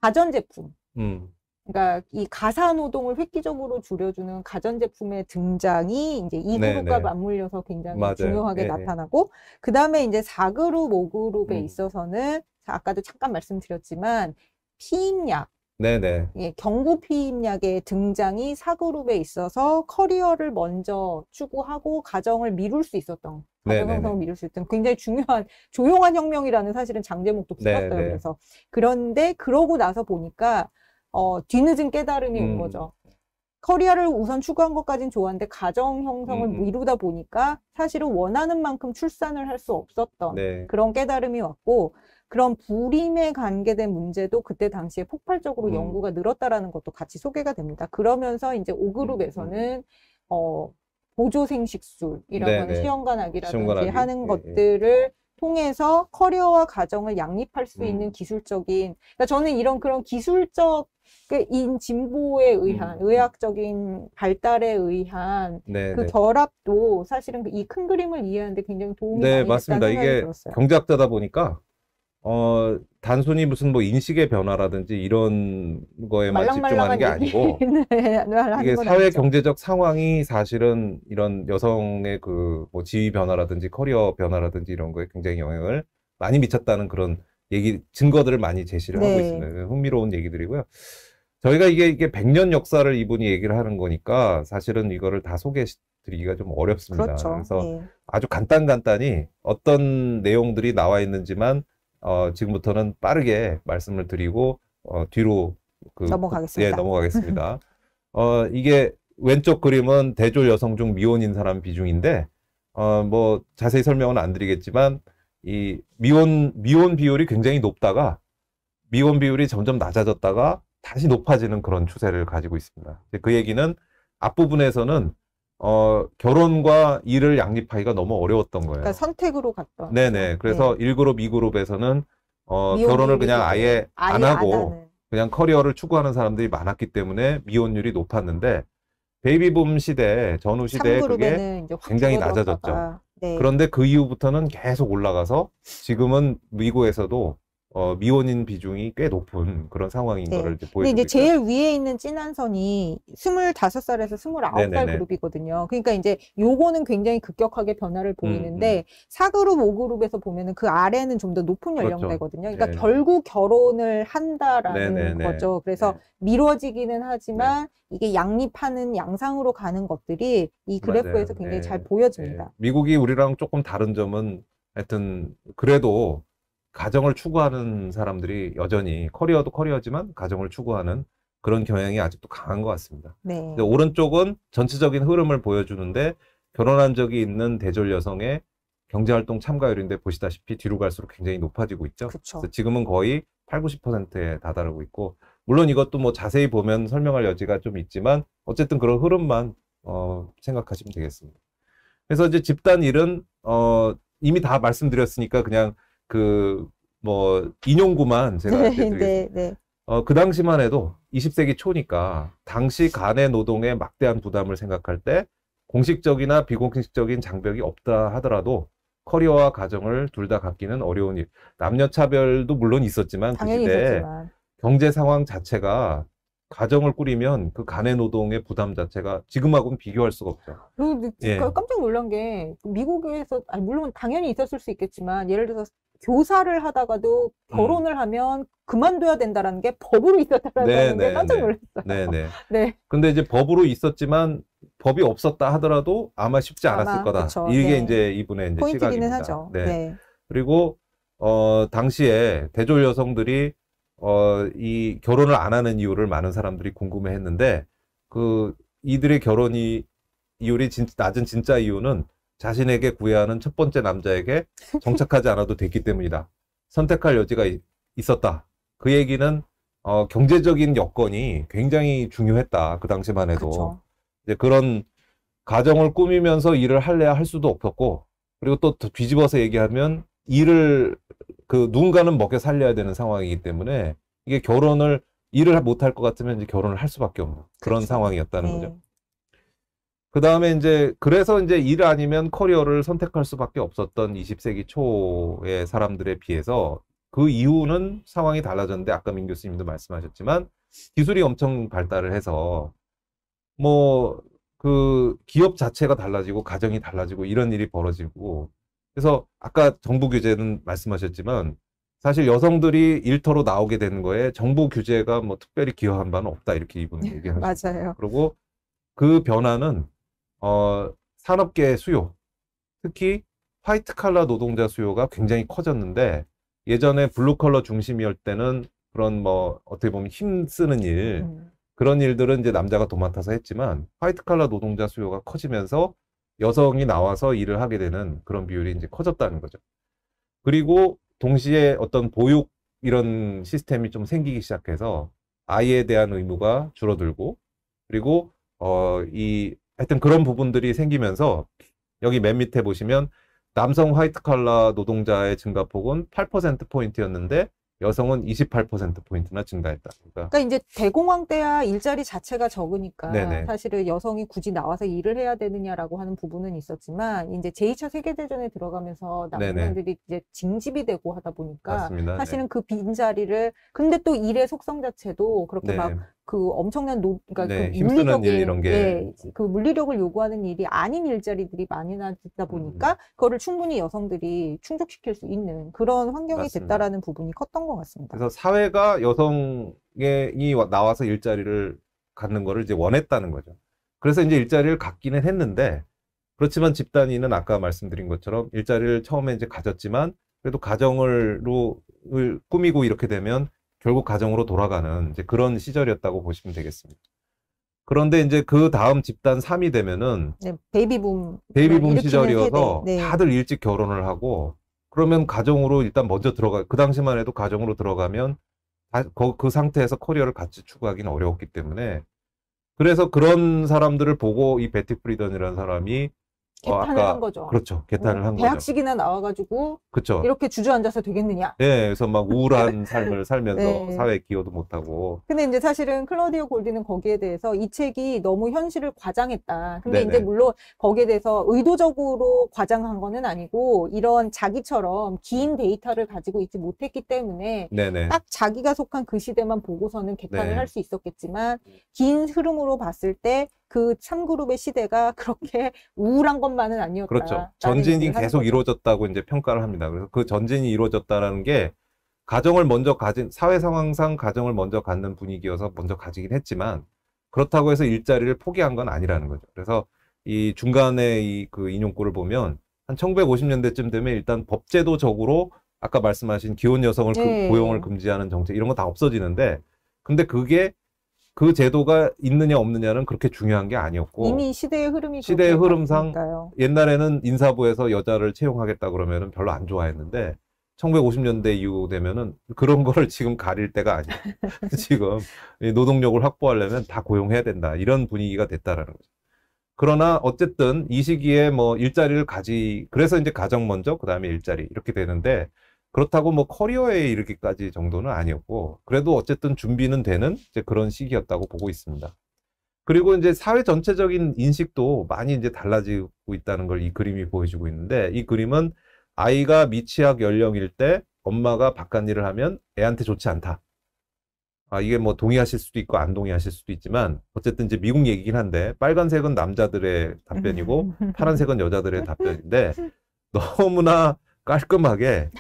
가전 제품 음. 그러니까 이 가사 노동을 획기적으로 줄여주는 가전 제품의 등장이 이제 이 네, 그룹과 네. 맞물려서 굉장히 맞아요. 중요하게 네 나타나고 그 다음에 이제 사그룹오그룹에 음. 있어서는 아까도 잠깐 말씀드렸지만 피임약 네네. 예, 경구 피임약의 등장이 사그룹에 있어서 커리어를 먼저 추구하고 가정을 미룰 수 있었던 가정 형성을 미룰 수 있던 굉장히 중요한 조용한 혁명이라는 사실은 장제목도 붙었어요. 그래서 그런데 그러고 나서 보니까 어, 뒤늦은 깨달음이 음. 온 거죠. 커리어를 우선 추구한 것까진 좋았는데 가정 형성을 음. 미루다 보니까 사실은 원하는 만큼 출산을 할 수 없었던 네. 그런 깨달음이 왔고 그런 불임에 관계된 문제도 그때 당시에 폭발적으로 음. 연구가 늘었다라는 것도 같이 소개가 됩니다. 그러면서 이제 오그룹에서는 음, 음, 어 보조 생식술이라는 시험관학이라든지 네, 시험관학이, 하는 네, 예, 예. 것들을 통해서 커리어와 가정을 양립할 수 음. 있는 기술적인 그러니까 저는 이런 그런 기술적 인 진보에 의한 음. 의학적인 발달에 의한 네네. 그 네. 결합도 사실은 이 큰 그림을 이해하는데 굉장히 도움이 네, 많이 맞습니다. 이 들었어요. 경제학자다 보니까 어 단순히 무슨 뭐 인식의 변화라든지 이런 거에만 집중하는 게 아니고 네, 이게 사회 경제적 상황이 사실은 이런 여성의 그 뭐 지위 변화라든지 커리어 변화라든지 이런 거에 굉장히 영향을 많이 미쳤다는 그런 얘기 증거들을 많이 제시를 하고 네. 있습니다. 흥미로운 얘기들이고요. 저희가 이게 이게 100년 역사를 이분이 얘기를 하는 거니까 사실은 이거를 다 소개드리기가 좀 어렵습니다. 그렇죠. 그래서 네. 아주 간단 간단히 어떤 내용들이 나와 있는지만 어, 지금부터는 빠르게 말씀을 드리고 어, 뒤로 그, 넘어가겠습니다. 예, 넘어가겠습니다. 어, 이게 왼쪽 그림은 대졸 여성 중 미혼인 사람 비중인데 어, 뭐 자세히 설명은 안 드리겠지만 이 미혼 미혼 비율이 굉장히 높다가 미혼 비율이 점점 낮아졌다가 다시 높아지는 그런 추세를 가지고 있습니다. 그 얘기는 앞부분에서는 어, 결혼과 일을 양립하기가 너무 어려웠던 거예요. 그러니까 선택으로 갔던. 네네. 그래서 네. 1그룹, 2그룹에서는 어, 결혼을 그냥 아예, 아예 안 하고 안 그냥 커리어를 추구하는 사람들이 많았기 때문에 미혼율이 높았는데 베이비붐 시대, 전후 시대에 그게 굉장히 낮아졌죠. 네. 그런데 그 이후부터는 계속 올라가서 지금은 미국에서도 어, 미원인 비중이 꽤 높은 그런 상황인 네. 거를 보여주고 근 이제 제일 위에 있는 진한선이 25살에서 29살 네네네. 그룹이거든요. 그러니까 이제 요거는 굉장히 급격하게 변화를 음, 보이는데 음, 음. 4그룹, 5그룹에서 보면은 그 아래는 좀 더 높은 그렇죠. 연령대거든요. 그러니까 네. 결국 결혼을 한다라는 네네네. 거죠. 그래서 네. 미뤄지기는 하지만 네. 이게 양립하는 양상으로 가는 것들이 이 그래프에서 맞아요. 굉장히 잘 네. 네. 보여집니다. 미국이 우리랑 조금 다른 점은 하여튼 그래도 가정을 추구하는 사람들이 여전히 커리어도 커리어지만 가정을 추구하는 그런 경향이 아직도 강한 것 같습니다. 네. 오른쪽은 전체적인 흐름을 보여주는데 결혼한 적이 있는 대졸 여성의 경제활동 참가율인데 보시다시피 뒤로 갈수록 굉장히 높아지고 있죠. 그래서 지금은 거의 8, 90%에 다다르고 있고 물론 이것도 뭐 자세히 보면 설명할 여지가 좀 있지만 어쨌든 그런 흐름만 어, 생각하시면 되겠습니다. 그래서 이제 집단 일은 어, 이미 다 말씀드렸으니까 그냥 그뭐 인용구만 제가 네, 드 네, 네, 어, 그 당시만 해도 20세기 초니까 당시 간의 노동에 막대한 부담을 생각할 때 공식적이나 비공식적인 장벽이 없다 하더라도 커리어와 가정을 둘 다 갖기는 어려운 일. 남녀 차별도 물론 있었지만 그 시대 에 경제 상황 자체가 가정을 꾸리면 그 간의 노동의 부담 자체가 지금하고는 비교할 수가 없죠. 그 예. 깜짝 놀란 게 미국에서 아니 물론 당연히 있었을 수 있겠지만 예를 들어서 교사를 하다가도 음. 결혼을 음. 하면 그만둬야 된다라는 게 법으로 있었다라는 게 네, 네, 깜짝 네. 놀랐어요. 네네. 네. 근데 이제 법으로 있었지만 법이 없었다 하더라도 아마 쉽지 않았을 아마, 거다. 그쵸. 이게 네. 이제 이분의 이제 시각입니다. 하죠. 네. 네. 그리고 어 당시에 대졸 여성들이 어 이 결혼을 안 하는 이유를 많은 사람들이 궁금해했는데 그 이들의 결혼이 이율이 진, 낮은 진짜 이유는 자신에게 구애하는 첫 번째 남자에게 정착하지 않아도 됐기 때문이다. 선택할 여지가 있었다. 그 얘기는 어, 경제적인 여건이 굉장히 중요했다. 그 당시만 해도. 이제 그런 가정을 꾸미면서 일을 할래야 할 수도 없었고, 그리고 또 뒤집어서 얘기하면 일을 그 누군가는 먹여 살려야 되는 상황이기 때문에 이게 결혼을 일을 못할 것 같으면 이제 결혼을 할 수밖에 없는 그런 그쵸. 상황이었다는 네. 거죠. 그 다음에 이제 그래서 이제 일 아니면 커리어를 선택할 수밖에 없었던 20세기 초의 사람들에 비해서 그 이후는 상황이 달라졌는데 아까 민 교수님도 말씀하셨지만 기술이 엄청 발달을 해서 뭐 그 기업 자체가 달라지고 가정이 달라지고 이런 일이 벌어지고 그래서 아까 정부 규제는 말씀하셨지만 사실 여성들이 일터로 나오게 되는 거에 정부 규제가 뭐 특별히 기여한 바는 없다 이렇게 이분이 네, 얘기하셨어요. 맞아요. 그리고 그 변화는 어, 산업계 수요, 특히 화이트 칼라 노동자 수요가 굉장히 커졌는데 예전에 블루 컬러 중심이었 때는 그런 뭐 어떻게 보면 힘 쓰는 일 음. 그런 일들은 이제 남자가 도맡아서 했지만 화이트 칼라 노동자 수요가 커지면서 여성이 나와서 일을 하게 되는 그런 비율이 이제 커졌다는 거죠. 그리고 동시에 어떤 보육 이런 시스템이 좀 생기기 시작해서 아이에 대한 의무가 줄어들고 그리고 어이 하여튼 그런 부분들이 생기면서 여기 맨 밑에 보시면 남성 화이트 칼라 노동자의 증가폭은 8%포인트였는데 여성은 28%포인트나 증가했다. 그러니까, 그러니까 이제 대공황 때야 일자리 자체가 적으니까 네네. 사실은 여성이 굳이 나와서 일을 해야 되느냐라고 하는 부분은 있었지만 이제 제2차 세계대전에 들어가면서 남성들이 이제 징집이 되고 하다 보니까 맞습니다. 네. 사실은 네. 그 빈자리를 근데 또 일의 속성 자체도 그렇게 네. 막그 엄청난 노, 그러니까 네, 그물리적일 이런 게. 네, 그 물리력을 요구하는 일이 아닌 일자리들이 많이 나다 음. 보니까 음. 그거를 충분히 여성들이 충족시킬 수 있는 그런 환경이 맞습니다. 됐다라는 부분이 컸던 것 같습니다. 그래서 사회가 여성이 나와서 일자리를 갖는 거를 이제 원했다는 거죠. 그래서 이제 일자리를 갖기는 했는데 그렇지만 집단위는 아까 말씀드린 것처럼 일자리를 처음에 이제 가졌지만 그래도 가정을로 꾸미고 이렇게 되면 결국 가정으로 돌아가는 이제 그런 시절이었다고 보시면 되겠습니다. 그런데 이제 그 다음 집단 3이 되면은 네, 베이비붐 베이비붐 시절이어서 네. 다들 일찍 결혼을 하고 그러면 가정으로 일단 먼저 들어가 그 당시만 해도 가정으로 들어가면 그, 그 상태에서 커리어를 같이 추구하기는 어려웠기 때문에 그래서 그런 사람들을 보고 이 베티 프리던이라는 사람이 어, 개탄을 그렇죠. 어, 한 거죠. 그렇죠. 개탄을 음, 한 대학식이나 나와가지고 그렇죠. 이렇게 주저앉아서 되겠느냐. 네, 그래서 막 우울한 삶을 살면서 네. 사회에 기여도 못하고. 근데 이제 사실은 클로디오 골디는 거기에 대해서 이 책이 너무 현실을 과장했다. 근데 네네. 이제 네. 물론 거기에 대해서 의도적으로 과장한 거는 아니고 이런 자기처럼 긴 음. 데이터를 가지고 있지 못했기 때문에 네네. 네. 딱 자기가 속한 그 시대만 보고서는 개탄을 네. 할수 있었겠지만 긴 흐름으로 봤을 때그 참그룹의 시대가 그렇게 우울한 것만은 아니었다. 그렇죠. 전진이 계속 이루어졌다고 이제 평가를 합니다. 그래서 그 전진이 이루어졌다라는 게 가정을 먼저 가진 사회 상황상 가정을 먼저 갖는 분위기여서 먼저 가지긴 했지만 그렇다고 해서 일자리를 포기한 건 아니라는 거죠. 그래서 이 중간에 이그 인용구를 보면 한 1950년대쯤 되면 일단 법제도적으로 아까 말씀하신 기혼 여성을 네. 그 고용을 금지하는 정책 이런 거다 없어지는데 근데 그게 그 제도가 있느냐 없느냐는 그렇게 중요한 게 아니었고 이미 시대의 흐름이 시대의 흐름상 아닐까요? 옛날에는 인사부에서 여자를 채용하겠다 그러면은 별로 안 좋아했는데 1950년대 이후 되면은 그런 거를 지금 가릴 때가 아니에요. 지금 노동력을 확보하려면 다 고용해야 된다. 이런 분위기가 됐다라는 거죠. 그러나 어쨌든 이 시기에 뭐 일자리를 가지 그래서 이제 가정 먼저 그다음에 일자리 이렇게 되는데 그렇다고 뭐 커리어에 이르기까지 정도는 아니었고 그래도 어쨌든 준비는 되는 이제 그런 시기였다고 보고 있습니다. 그리고 이제 사회 전체적인 인식도 많이 이제 달라지고 있다는 걸 이 그림이 보여주고 있는데 이 그림은 아이가 미취학 연령일 때 엄마가 바깥 일을 하면 애한테 좋지 않다. 아, 이게 뭐 동의하실 수도 있고 안 동의하실 수도 있지만 어쨌든 이제 미국 얘기긴 한데 빨간색은 남자들의 답변이고 파란색은 여자들의 답변인데 너무나 깔끔하게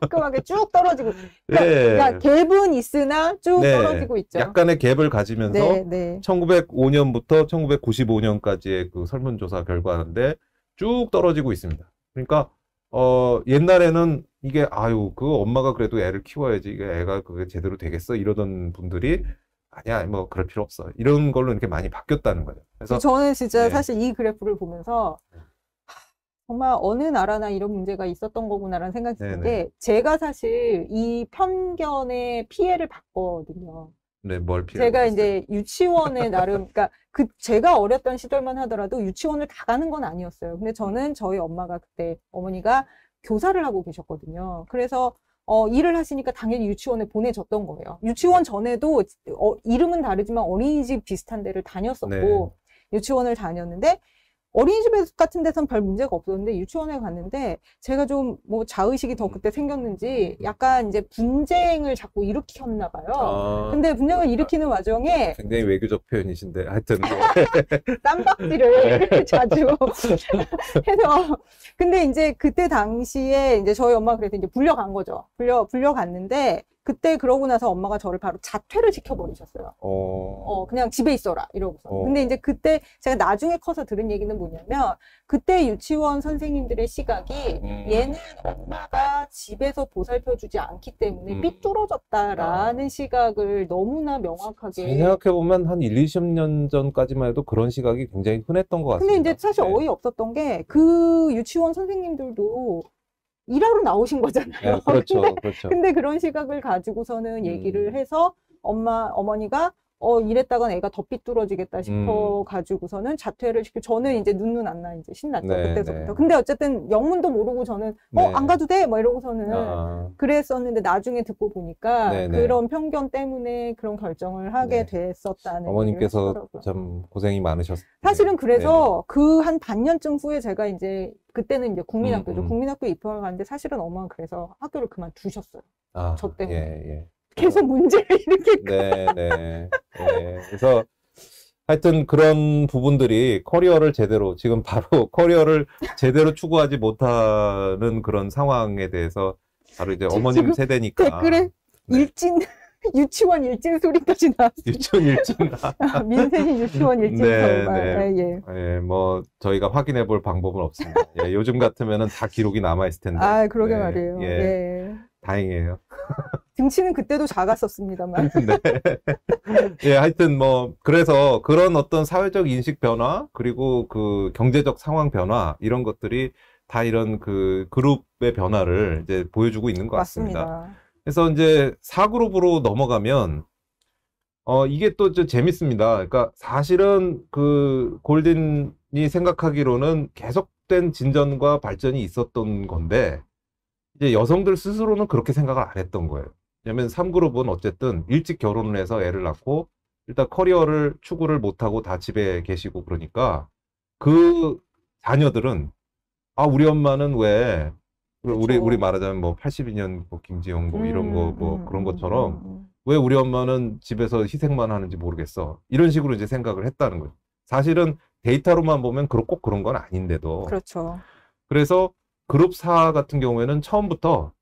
깔끔하게 쭉 떨어지고 그러니까, 네. 그러니까 갭은 있으나 쭉 네. 떨어지고 있죠. 약간의 갭을 가지면서 네, 1905년부터 1995년까지의 그 설문조사 결과인데 쭉 떨어지고 있습니다. 그러니까 어 옛날에는 이게 아유 그 엄마가 그래도 애를 키워야지 애가 그게 제대로 되겠어 이러던 분들이 아니야 뭐 그럴 필요 없어 이런 걸로 이렇게 많이 바뀌었다는 거죠. 그래서 저는 진짜 네. 사실 이 그래프를 보면서 네. 정말 어느 나라나 이런 문제가 있었던 거구나라는 생각이 네, 드는데 네. 제가 사실 이 편견의 피해를 봤거든요. 네, 뭘 피해? 제가 이제 유치원에 나름 그러니까 그 제가 어렸던 시절만 하더라도 유치원을 다 가는 건 아니었어요. 근데 저는 저희 엄마가 그때 어머니가 교사를 하고 계셨거든요. 그래서 어, 일을 하시니까 당연히 유치원에 보내줬던 거예요. 유치원 전에도 어, 이름은 다르지만 어린이집 비슷한 데를 다녔었고 네. 유치원을 다녔는데 어린이집 같은 데선 별 문제가 없었는데 유치원에 갔는데 제가 좀 뭐 자의식이 더 음. 그때 생겼는지 음. 약간 이제 분쟁을 자꾸 일으켰나 봐요. 아, 근데 분쟁을 일으키는 와중에 아, 굉장히 외교적 표현이신데 하여튼 뭐. 쌈박질을 네. 자주 해서 근데 이제 그때 당시에 이제 저희 엄마 그래서 이제 불려간 거죠. 불려 불려갔는데 그때 그러고 나서 엄마가 저를 바로 자퇴를 시켜버리셨어요. 어, 어 그냥 집에 있어라 이러고서. 어. 근데 이제 그때 제가 나중에 커서 들은 얘기는 뭐냐면 그때 유치원 선생님들의 시각이 음. 얘는 엄마가 집에서 보살펴주지 않기 때문에 음. 삐뚤어졌다라는 아. 시각을 너무나 명확하게 생각해 보면 한 1, 20년 전까지만 해도 그런 시각이 굉장히 흔했던 것 같습니다. 근데 이제 사실 네. 어이없었던 게 그 유치원 선생님들도 일하러 나오신 거잖아요. 네, 그렇죠, 근데, 그렇죠. 근데 그런 시각을 가지고서는 얘기를 음. 해서 엄마, 어머니가 어 이랬다간 애가 더 삐뚤어지겠다 싶어 음. 가지고서는 자퇴를 시켜 저는 이제 눈 눈 안 나 이제 신났죠 네, 그때서부터 네. 근데 어쨌든 영문도 모르고 저는 어안 네. 가도 돼막 뭐 이러고서는 아, 아. 그랬었는데 나중에 듣고 보니까 네, 네. 그런 편견 때문에 그런 결정을 하게 됐었다는 어머님께서 참 고생이 많으셨어요 사실은 그래서 그 한 반년쯤 후에 제가 이제 그때는 이제 국민학교죠. 음, 음. 국민학교 입학을 하는데 사실은 엄마가 그래서 학교를 그만두셨어요. 아, 저 때문에. 예, 예. 계속 문제를 일으킬 거 네, 네, 네. 그래서 하여튼 그런 부분들이 커리어를 제대로 지금 바로 커리어를 제대로 추구하지 못하는 그런 상황에 대해서 바로 이제 어머님 세대니까 댓글에 네. 일진 유치원 일진 소리까지 나왔어요. 유치원 일진. 아, 민생이 유치원 일진 네, 정말. 네. 예, 예. 예, 뭐 저희가 확인해 볼 방법은 없습니다. 예, 요즘 같으면은 다 기록이 남아 있을 텐데. 아, 그러게 예, 말이에요. 예. 예. 다행이에요. 등치는 그때도 작았었습니다만. 네. 예, 하여튼 뭐 그래서 그런 어떤 사회적 인식 변화 그리고 그 경제적 상황 변화 이런 것들이 다 이런 그 그룹의 변화를 이제 보여주고 있는 것 같습니다. 맞습니다. 그래서 이제 4그룹으로 넘어가면 어 이게 또 좀 재밌습니다. 그러니까 사실은 그 골든이 생각하기로는 계속된 진전과 발전이 있었던 건데 이제 여성들 스스로는 그렇게 생각을 안 했던 거예요. 왜냐면 3그룹은 어쨌든 일찍 결혼을 해서 애를 낳고 일단 커리어를 추구를 못하고 다 집에 계시고 그러니까 그 자녀들은 아 우리 엄마는 왜 그렇죠. 우리 우리 말하자면 뭐 82년 뭐 김지영 뭐 음, 이런 거뭐 음, 그런 음, 것처럼 음, 음. 왜 우리 엄마는 집에서 희생만 하는지 모르겠어 이런 식으로 이제 생각을 했다는 거예요 사실은 데이터로만 보면 그렇고 그런 건 아닌데도 그렇죠. 그래서 그룹 사 같은 경우에는 처음부터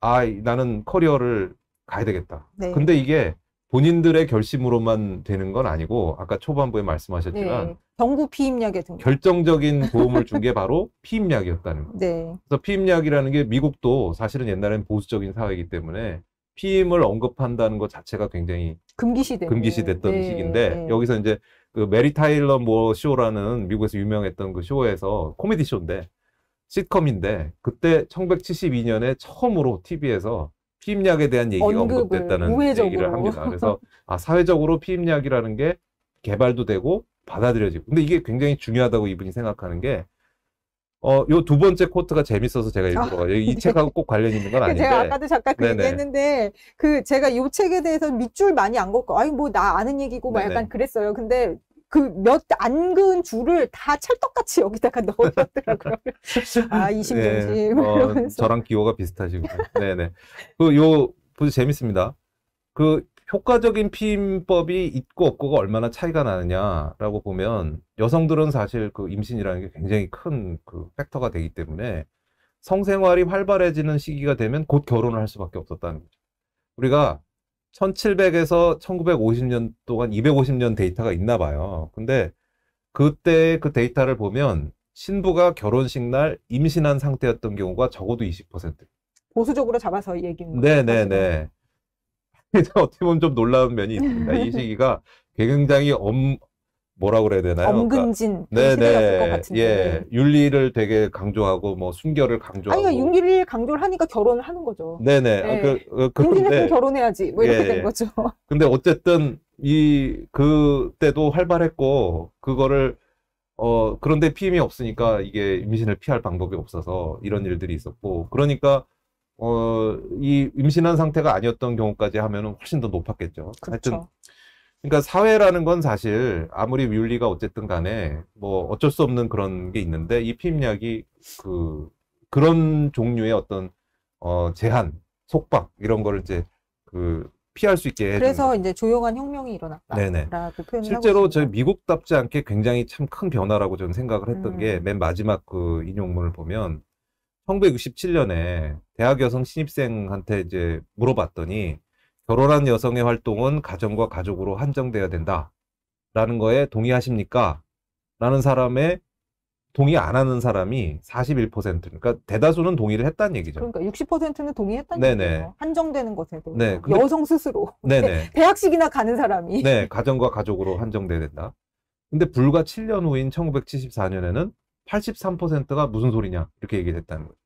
아 나는 커리어를 가야 되겠다. 네. 근데 이게 본인들의 결심으로만 되는 건 아니고 아까 초반부에 말씀하셨지만 네. 경구 피임약에 등 결정적인 도움을 준 게 바로 피임약이었다는 거예요. 네. 그래서 피임약이라는 게 미국도 사실은 옛날엔 보수적인 사회이기 때문에 피임을 언급한다는 것 자체가 굉장히 금기시대 금기시됐던 네. 시기인데 네. 여기서 이제 그 메리 타일러 모 쇼라는 미국에서 유명했던 그 쇼에서 코미디 쇼인데 시트콤인데 그때 1972년에 처음으로 TV에서 피임약에 대한 얘기가 언급됐다는 얘기를 합니다. 그래서 아 사회적으로 피임약이라는 게 개발도 되고 받아들여지고 근데 이게 굉장히 중요하다고 이분이 생각하는 게 어, 요 두 번째 코트가 재밌어서 제가 읽 일부러 아, 이 네. 책하고 꼭 관련 있는 건 그 아닌데. 제가 아까도 잠깐 그 얘기했는데 그 제가 요 책에 대해서 밑줄 많이 안 걷고 아니 뭐나 아는 얘기고 막 약간 그랬어요. 근데 그몇안 그은 줄을 다 찰떡같이 여기다가 넣어놨더라고요. 아, 20cm. 네. 어, 저랑 기호가 비슷하시요 네네. 그, 요, 보세 재밌습니다. 그, 효과적인 피임법이 있고 없고가 얼마나 차이가 나느냐라고 보면 여성들은 사실 그 임신이라는 게 굉장히 큰 그 팩터가 되기 때문에 성생활이 활발해지는 시기가 되면 곧 결혼을 할 수밖에 없었다는 거죠. 우리가 1700에서 1950년 동안 250년 데이터가 있나 봐요. 근데 그때 그 데이터를 보면 신부가 결혼식 날 임신한 상태였던 경우가 적어도 20%. 보수적으로 잡아서 얘기인 거예요. 네네네. 어떻게 보면 좀 놀라운 면이 있습니다. 이 시기가 굉장히 엄, 뭐라 그래야 되나요? 엄근진 그러니까, 네네 네. 것 같은데. 예 윤리를 되게 강조하고 뭐 순결을 강조하고 아니 그러니까 윤리를 강조를 하니까 결혼을 하는 거죠. 네네 네. 아, 네. 그, 그, 그 윤리 결혼해야지 뭐 이렇게 예, 된 예. 거죠. 근데 어쨌든 이 그때도 활발했고 그거를 어 그런데 피임이 없으니까 이게 임신을 피할 방법이 없어서 이런 일들이 있었고 그러니까 어 이 임신한 상태가 아니었던 경우까지 하면은 훨씬 더 높았겠죠. 그렇죠. 하여튼 그러니까 사회라는 건 사실 아무리 윤리가 어쨌든 간에 뭐 어쩔 수 없는 그런 게 있는데 이 피임약이 그 그런 종류의 어떤 어 제한, 속박 이런 거를 이제 그 피할 수 있게 그래서 이제 조용한 혁명이 일어났다라고 표현을 실제로 저 미국답지 않게 굉장히 참 큰 변화라고 저는 생각을 했던 음. 게맨 마지막 그 인용문을 보면 1967년에 대학 여성 신입생한테 이제 물어봤더니 결혼한 여성의 활동은 가정과 가족으로 한정되어야 된다. 라는 거에 동의하십니까? 라는 사람의 동의 안 하는 사람이 41% 그러니까 대다수는 동의를 했다는 얘기죠. 그러니까 60%는 동의했다는 네네. 얘기예요. 한정되는 것에도 네, 여성 스스로 네네. 대학식이나 가는 사람이 네, 가정과 가족으로 한정돼야 된다. 근데 불과 7년 후인 1974년에는 83%가 무슨 소리냐 이렇게 얘기를 했다는 거죠.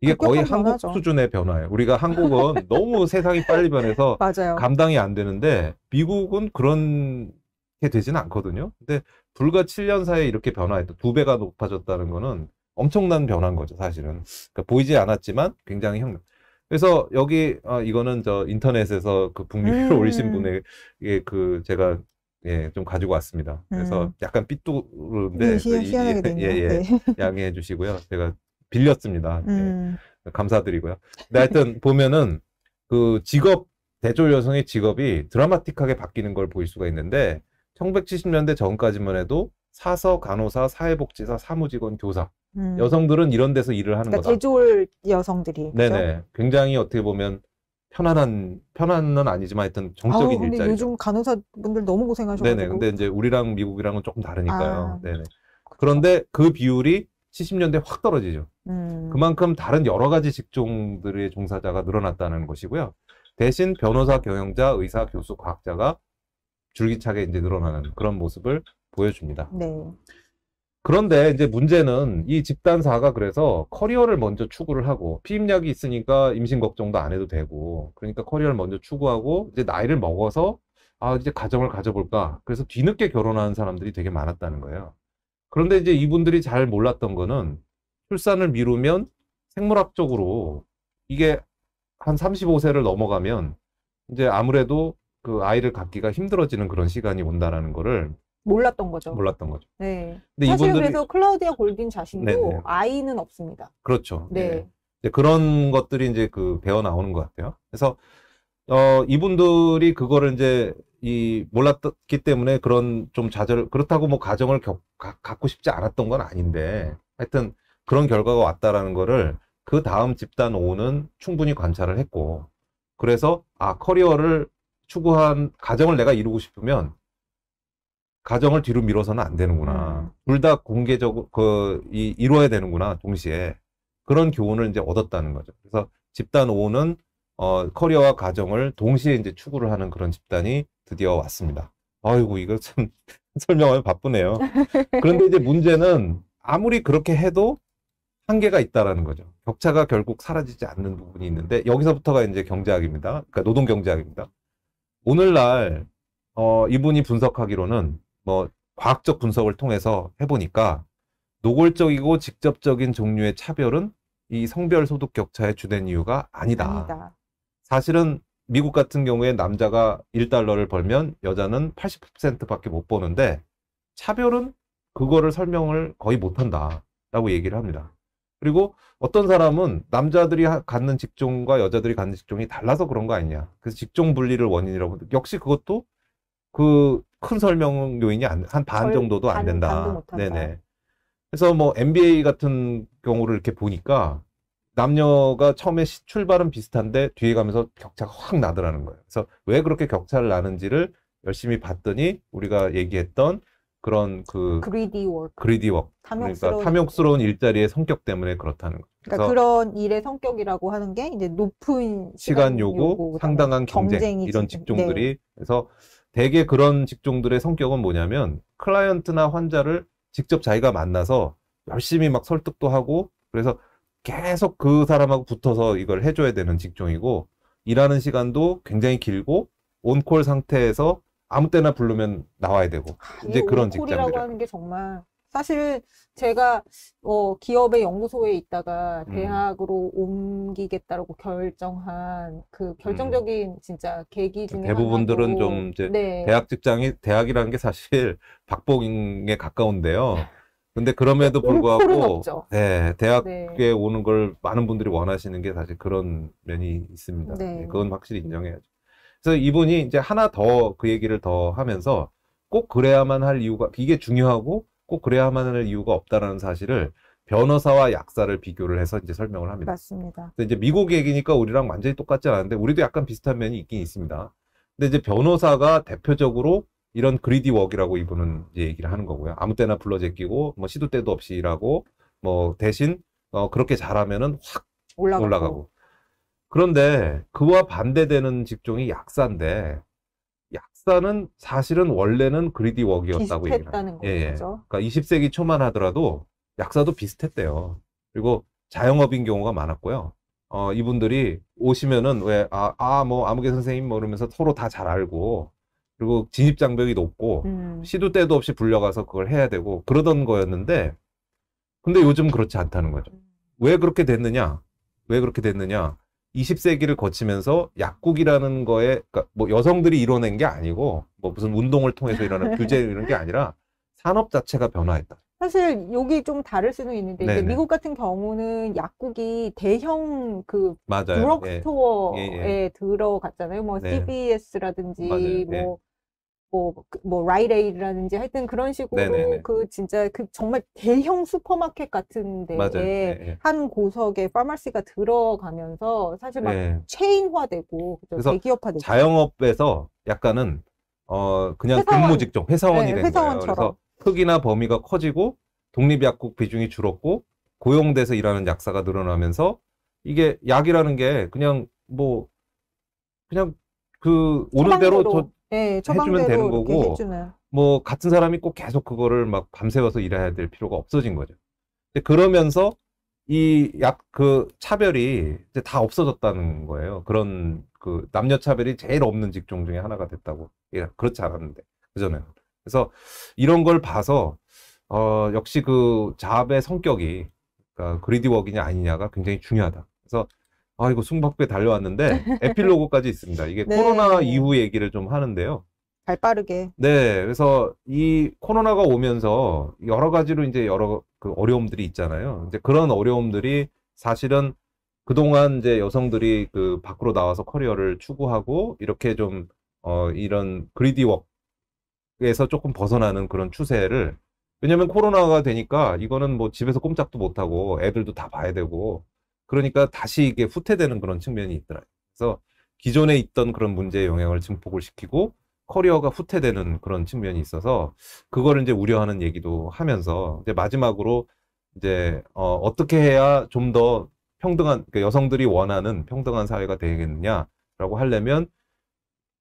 이게 거의 한국 변화죠. 수준의 변화예요. 우리가 한국은 너무 세상이 빨리 변해서 맞아요. 감당이 안 되는데 미국은 그런 게 되지는 않거든요. 근데 불과 7년 사이에 이렇게 변화했다. 두 배가 높아졌다는 거는 엄청난 변화인 거죠, 사실은. 그러니까 보이지 않았지만 굉장히 혁명. 그래서 여기 아, 이거는 저 인터넷에서 그북미를 음. 올리신 분의 예, 그 제가 예, 좀 가지고 왔습니다. 그래서 음. 약간 삐뚤은데 네, 예, 예, 예, 네. 양해해 주시고요. 제가 빌렸습니다. 음. 네. 감사드리고요. 근데 하여튼 보면은 그 직업 대졸 여성의 직업이 드라마틱하게 바뀌는 걸 볼 수가 있는데 1970년대 전까지만 해도 사서, 간호사, 사회복지사, 사무직원, 교사 음. 여성들은 이런 데서 일을 하는 그러니까 거다. 대졸 여성들이 네네 그렇죠? 굉장히 어떻게 보면 편안한 편안은 아니지만 하여튼 정적인 일자리. 근데 요즘 간호사분들 너무 고생하셔가지고. 네네. 근데 이제 우리랑 미국이랑은 조금 다르니까요. 아, 네네. 그렇죠. 그런데 그 비율이 70년대 확 떨어지죠. 음. 그만큼 다른 여러 가지 직종들의 종사자가 늘어났다는 것이고요. 대신 변호사, 경영자, 의사, 교수, 과학자가 줄기차게 이제 늘어나는 그런 모습을 보여줍니다. 네. 그런데 이제 문제는 이 집단사가 그래서 커리어를 먼저 추구를 하고 피임약이 있으니까 임신 걱정도 안 해도 되고 그러니까 커리어를 먼저 추구하고 이제 나이를 먹어서 아 이제 가정을 가져볼까 그래서 뒤늦게 결혼하는 사람들이 되게 많았다는 거예요. 그런데 이제 이분들이 잘 몰랐던 거는 출산을 미루면 생물학적으로 이게 한 35세를 넘어가면 이제 아무래도 그 아이를 갖기가 힘들어지는 그런 시간이 온다라는 거를 몰랐던 거죠. 몰랐던 거죠. 네. 근데 사실 이분들이... 그래서 클라우디아 골딘 자신도 네네. 네. 아이는 없습니다. 그렇죠. 네. 네. 그런 것들이 이제 그 배어 나오는 것 같아요. 그래서 어 이분들이 그거를 이제 이 몰랐기 때문에 그런 좀 좌절 그렇다고 뭐 가정을 겪, 가, 갖고 싶지 않았던 건 아닌데 하여튼 그런 결과가 왔다라는 거를 그 다음 집단 오는 충분히 관찰을 했고 그래서 아 커리어를 추구한 가정을 내가 이루고 싶으면 가정을 뒤로 밀어서는 안 되는구나 음. 둘다 공개적으로 그 이, 이루어야 되는구나 동시에 그런 교훈을 이제 얻었다는 거죠 그래서 집단 오는 어, 커리어와 가정을 동시에 이제 추구를 하는 그런 집단이 드디어 왔습니다. 아이고 이거 참 설명하면 바쁘네요. 그런데 이제 문제는 아무리 그렇게 해도 한계가 있다라는 거죠. 격차가 결국 사라지지 않는 부분이 있는데 여기서부터가 이제 경제학입니다. 그러니까 노동 경제학입니다. 오늘날 어, 이분이 분석하기로는 뭐 과학적 분석을 통해서 해보니까 노골적이고 직접적인 종류의 차별은 이 성별 소득 격차의 주된 이유가 아니다. 아니다. 사실은 미국 같은 경우에 남자가 1달러를 벌면 여자는 80%밖에 못 버는데 차별은 그거를 설명을 거의 못 한다라고 얘기를 합니다. 그리고 어떤 사람은 남자들이 갖는 직종과 여자들이 갖는 직종이 달라서 그런 거 아니냐. 그래서 직종 분리를 원인이라고 역시 그것도 그 큰 설명 요인이 한 반 정도도 안 된다. 네네. 그래서 뭐 NBA 같은 경우를 이렇게 보니까 남녀가 처음에 출발은 비슷한데 뒤에 가면서 격차가 확 나더라는 거예요. 그래서 왜 그렇게 격차를 나는지를 열심히 봤더니 우리가 얘기했던 그런 그 그리디 워 그리디 워 탐욕스러운, 그러니까 탐욕스러운 일자리의 성격 때문에 그렇다는 거죠. 그러니까 그런 일의 성격이라고 하는 게 이제 높은 시간, 요구, 요구 상당한 경쟁 이런 직종들이 네. 그래서 대개 그런 직종들의 성격은 뭐냐면 클라이언트나 환자를 직접 자기가 만나서 열심히 막 설득도 하고 그래서 계속 그 사람하고 붙어서 이걸 해줘야 되는 직종이고 일하는 시간도 굉장히 길고 온콜 상태에서 아무 때나 부르면 나와야 되고 이제 그런 직종이라고 하는 게 정말 사실 제가 어, 기업의 연구소에 있다가 음. 대학으로 음. 옮기겠다라고 결정한 그 결정적인 음. 진짜 계기 중에 대부분들은 하나고. 좀 이제 네. 대학 직장이 대학이라는 게 사실 박봉에 가까운데요. 근데 그럼에도 불구하고 네, 대학에 네. 오는 걸 많은 분들이 원하시는 게 사실 그런 면이 있습니다. 네. 예, 그건 확실히 인정해야죠. 그래서 이분이 이제 하나 더 그 얘기를 더 하면서 꼭 그래야만 할 이유가 이게 중요하고 꼭 그래야만 할 이유가 없다라는 사실을 변호사와 약사를 비교를 해서 이제 설명을 합니다. 맞습니다. 근데 이제 미국 얘기니까 우리랑 완전히 똑같지 않은데 우리도 약간 비슷한 면이 있긴 있습니다. 근데 이제 변호사가 대표적으로 이런 그리디 워크라고 이분은 이제 얘기를 하는 거고요. 아무 때나 불러 제끼고 뭐 시도 때도 없이 일하고 뭐 대신 어 그렇게 잘하면은 확 올라가고. 올라가고. 그런데 그와 반대되는 직종이 약사인데 약사는 사실은 원래는 그리디 워크였다고 얘기하는 거죠. 예, 예. 그러니까 20세기 초만 하더라도 약사도 비슷했대요. 그리고 자영업인 경우가 많았고요. 어 이분들이 오시면은 왜아아뭐 아무개 선생님 뭐 이러면서 서로 다 잘 알고 그리고 진입 장벽이 높고 음. 시도 때도 없이 불려가서 그걸 해야 되고 그러던 거였는데 근데 요즘 그렇지 않다는 거죠. 왜 그렇게 됐느냐? 왜 그렇게 됐느냐? 20세기를 거치면서 약국이라는 거에 그러니까 뭐 여성들이 이뤄낸 게 아니고 뭐 무슨 운동을 통해서 일어난 규제 이런 게 아니라 산업 자체가 변화했다. 사실 여기 좀 다를 수는 있는데 이제 미국 같은 경우는 약국이 대형 그 맞아요. 예. 스토어에 예. 예, 예. 들어갔잖아요. 뭐 네. CVS라든지 맞아요. 예. 뭐 뭐, 그, 뭐, 라이레이라든지 하여튼 그런 식으로 네네네. 그 진짜 그 정말 대형 슈퍼마켓 같은 데에 예, 예. 한 고석에 파마시가 들어가면서 사실 막 네. 체인화되고 그래서 대기업화되고 자영업에서 약간은 어 그냥 회사원. 근무 직종 회사원이 네, 된 거예요. 그래서 크기나 범위가 커지고 독립약국 비중이 줄었고 고용돼서 일하는 약사가 늘어나면서 이게 약이라는 게 그냥 뭐 그냥 그 오는 대로 네, 해주면 되는 거고 뭐 같은 사람이 꼭 계속 그거를 막 밤새워서 일해야 될 필요가 없어진 거죠. 그러면서 이 약 그 차별이 이제 다 없어졌다는 거예요. 그런 그 남녀 차별이 제일 없는 직종 중에 하나가 됐다고. 그렇지 않았는데 그전에는. 그래서 이런 걸 봐서 어 역시 그 잡의 성격이 그러니까 그리디웍이냐 아니냐가 굉장히 중요하다. 그래서 아 이거 숨바부에 달려왔는데 에필로그까지 있습니다. 이게 네. 코로나 이후 얘기를 좀 하는데요. 발 빠르게. 네, 그래서 이 코로나가 오면서 여러 가지로 이제 여러 그 어려움들이 있잖아요. 이제 그런 어려움들이 사실은 그동안 이제 여성들이 그 밖으로 나와서 커리어를 추구하고 이렇게 좀 어, 이런 그리디워에서 조금 벗어나는 그런 추세를 왜냐면 코로나가 되니까 이거는 뭐 집에서 꼼짝도 못하고 애들도 다 봐야 되고 그러니까 다시 이게 후퇴되는 그런 측면이 있더라. 그래서 기존에 있던 그런 문제의 영향을 증폭을 시키고 커리어가 후퇴되는 그런 측면이 있어서 그거를 이제 우려하는 얘기도 하면서 이제 마지막으로 이제 어, 어떻게 해야 좀 더 평등한 그러니까 여성들이 원하는 평등한 사회가 되겠느냐라고 하려면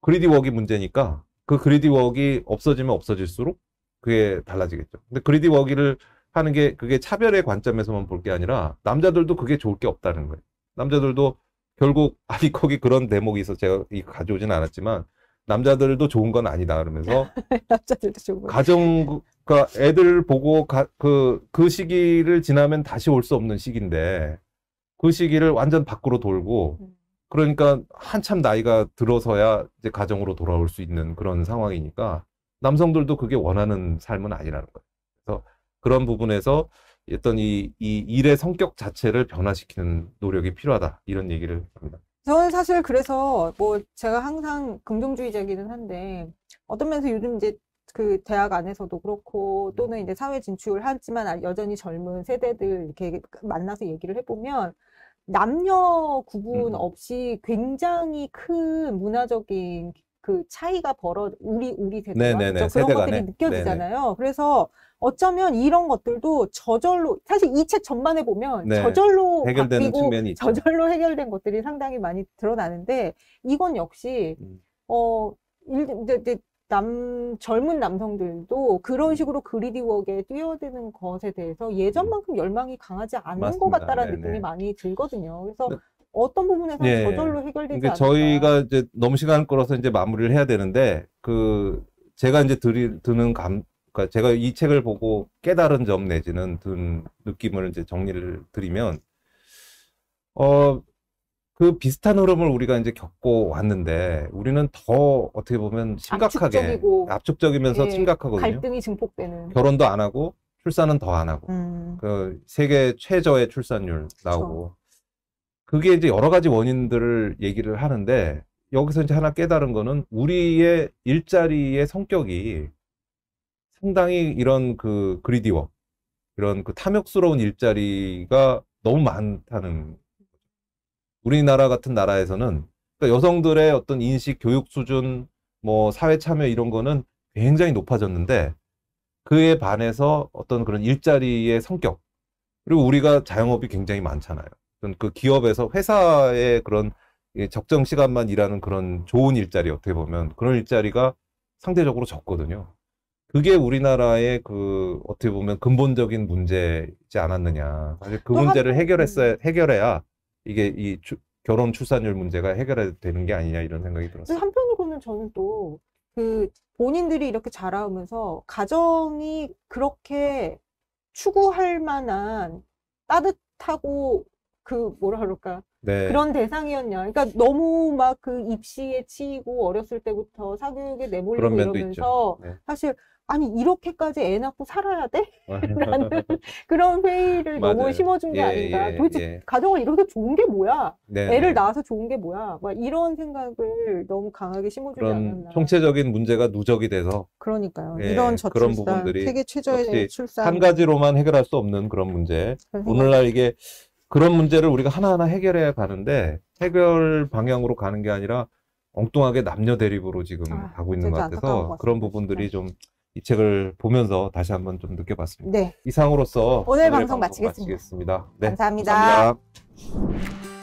그리디워이 문제니까 그그리디워이 없어지면 없어질수록 그게 달라지겠죠. 근데 그리디워이를 하는 게 그게 차별의 관점에서만 볼 게 아니라 남자들도 그게 좋을 게 없다는 거예요. 남자들도 결국 아니 거기 그런 대목이 있어 제가 이거 가져오진 않았지만 남자들도 좋은 건 아니다 그러면서 남자들도 좋은 가정 그러니까 애들 보고 그그 그 시기를 지나면 다시 올 수 없는 시기인데 그 시기를 완전 밖으로 돌고 음. 그러니까 한참 나이가 들어서야 이제 가정으로 돌아올 수 있는 그런 상황이니까 남성들도 그게 원하는 삶은 아니라는 거예요. 그런 부분에서 어떤 이, 이 일의 성격 자체를 변화시키는 노력이 필요하다 이런 얘기를 합니다. 저는 사실 그래서 뭐 제가 항상 긍정주의자기는 이 한데 어떤 면에서 요즘 이제 그 대학 안에서도 그렇고 또는 이제 사회 진출을 하지만 여전히 젊은 세대들 이렇게 만나서 얘기를 해보면 남녀 구분 음. 없이 굉장히 큰 문화적인 그 차이가 벌어 우리 우리 세대가 그렇죠? 그런 것들이 느껴지잖아요. 네네. 그래서 어쩌면 이런 것들도 저절로 사실 이 책 전반에 보면 네. 저절로 해결되는 측면이 있죠. 저절로 해결된 것들이 상당히 많이 드러나는데 이건 역시 음. 어 이제 남 젊은 남성들도 그런 음. 식으로 그리디웍에 뛰어드는 것에 대해서 음. 예전만큼 열망이 강하지 않은 맞습니다. 것 같다라는 네네. 네. 느낌이 많이 들거든요. 그래서 네. 어떤 부분에서 예. 저절로 해결되지 그러 그러니까 않을까. 저희가 이제 너무 시간 끌어서 이제 마무리를 해야 되는데 그 제가 이제 드리, 드는 감, 그러니까 제가 이 책을 보고 깨달은 점 내지는 든 느낌을 이제 정리를 드리면 어 그 비슷한 흐름을 우리가 이제 겪고 왔는데 우리는 더 어떻게 보면 심각하게 압축적이고, 압축적이면서 예, 심각하거든요. 갈등이 증폭되는 결혼도 안 하고 출산은 더 안 하고 음. 그 세계 최저의 출산율 나오고 그게 이제 여러 가지 원인들을 얘기를 하는데 여기서 이제 하나 깨달은 거는 우리의 일자리의 성격이 상당히 이런 그 그리디워 이런 그 탐욕스러운 일자리가 너무 많다는 우리나라 같은 나라에서는 그러니까 여성들의 어떤 인식, 교육 수준, 뭐 사회 참여 이런 거는 굉장히 높아졌는데 그에 반해서 어떤 그런 일자리의 성격 그리고 우리가 자영업이 굉장히 많잖아요. 그 기업에서 회사의 그런 적정 시간만 일하는 그런 좋은 일자리 어떻게 보면 그런 일자리가 상대적으로 적거든요. 그게 우리나라의 그 어떻게 보면 근본적인 문제이지 않았느냐. 사실 그 문제를 해결했어야 음. 해결해야 이게 이 주, 결혼 출산율 문제가 해결되는 게 아니냐 이런 생각이 들었어요. 한편으로는 저는 또 그 본인들이 이렇게 자라오면서 가정이 그렇게 추구할 만한 따뜻하고 그 뭐라 그럴까 네. 그런 대상이었냐. 그러니까 너무 막 그 입시에 치이고 어렸을 때부터 사교육에 내몰리고 이러면서 네. 사실 아니 이렇게까지 애 낳고 살아야 돼? 아. 라는 그런 회의를 너무 심어준 게 예, 아닌가. 예, 도대체 예. 가정을 이렇게 좋은 게 뭐야? 네, 애를 네. 낳아서 좋은 게 뭐야? 막 이런 생각을 너무 강하게 심어주지 않았나. 총체적인 문제가 누적이 돼서. 그러니까요. 예, 이런 저출산, 그런 부분들이 세계 최저의 출산 한 가지로만 해결할 수 없는 그런 문제. 오늘날 이게 그런 문제를 우리가 하나하나 해결해 야 가는데 해결 방향으로 가는 게 아니라 엉뚱하게 남녀 대립으로 지금 아, 가고 있는 것 같아서 그런 부분들이 좀이 책을 보면서 다시 한번 좀 느껴봤습니다. 네. 이상으로서 오늘 방송 마치겠습니다. 마치겠습니다. 네, 감사합니다. 감사합니다.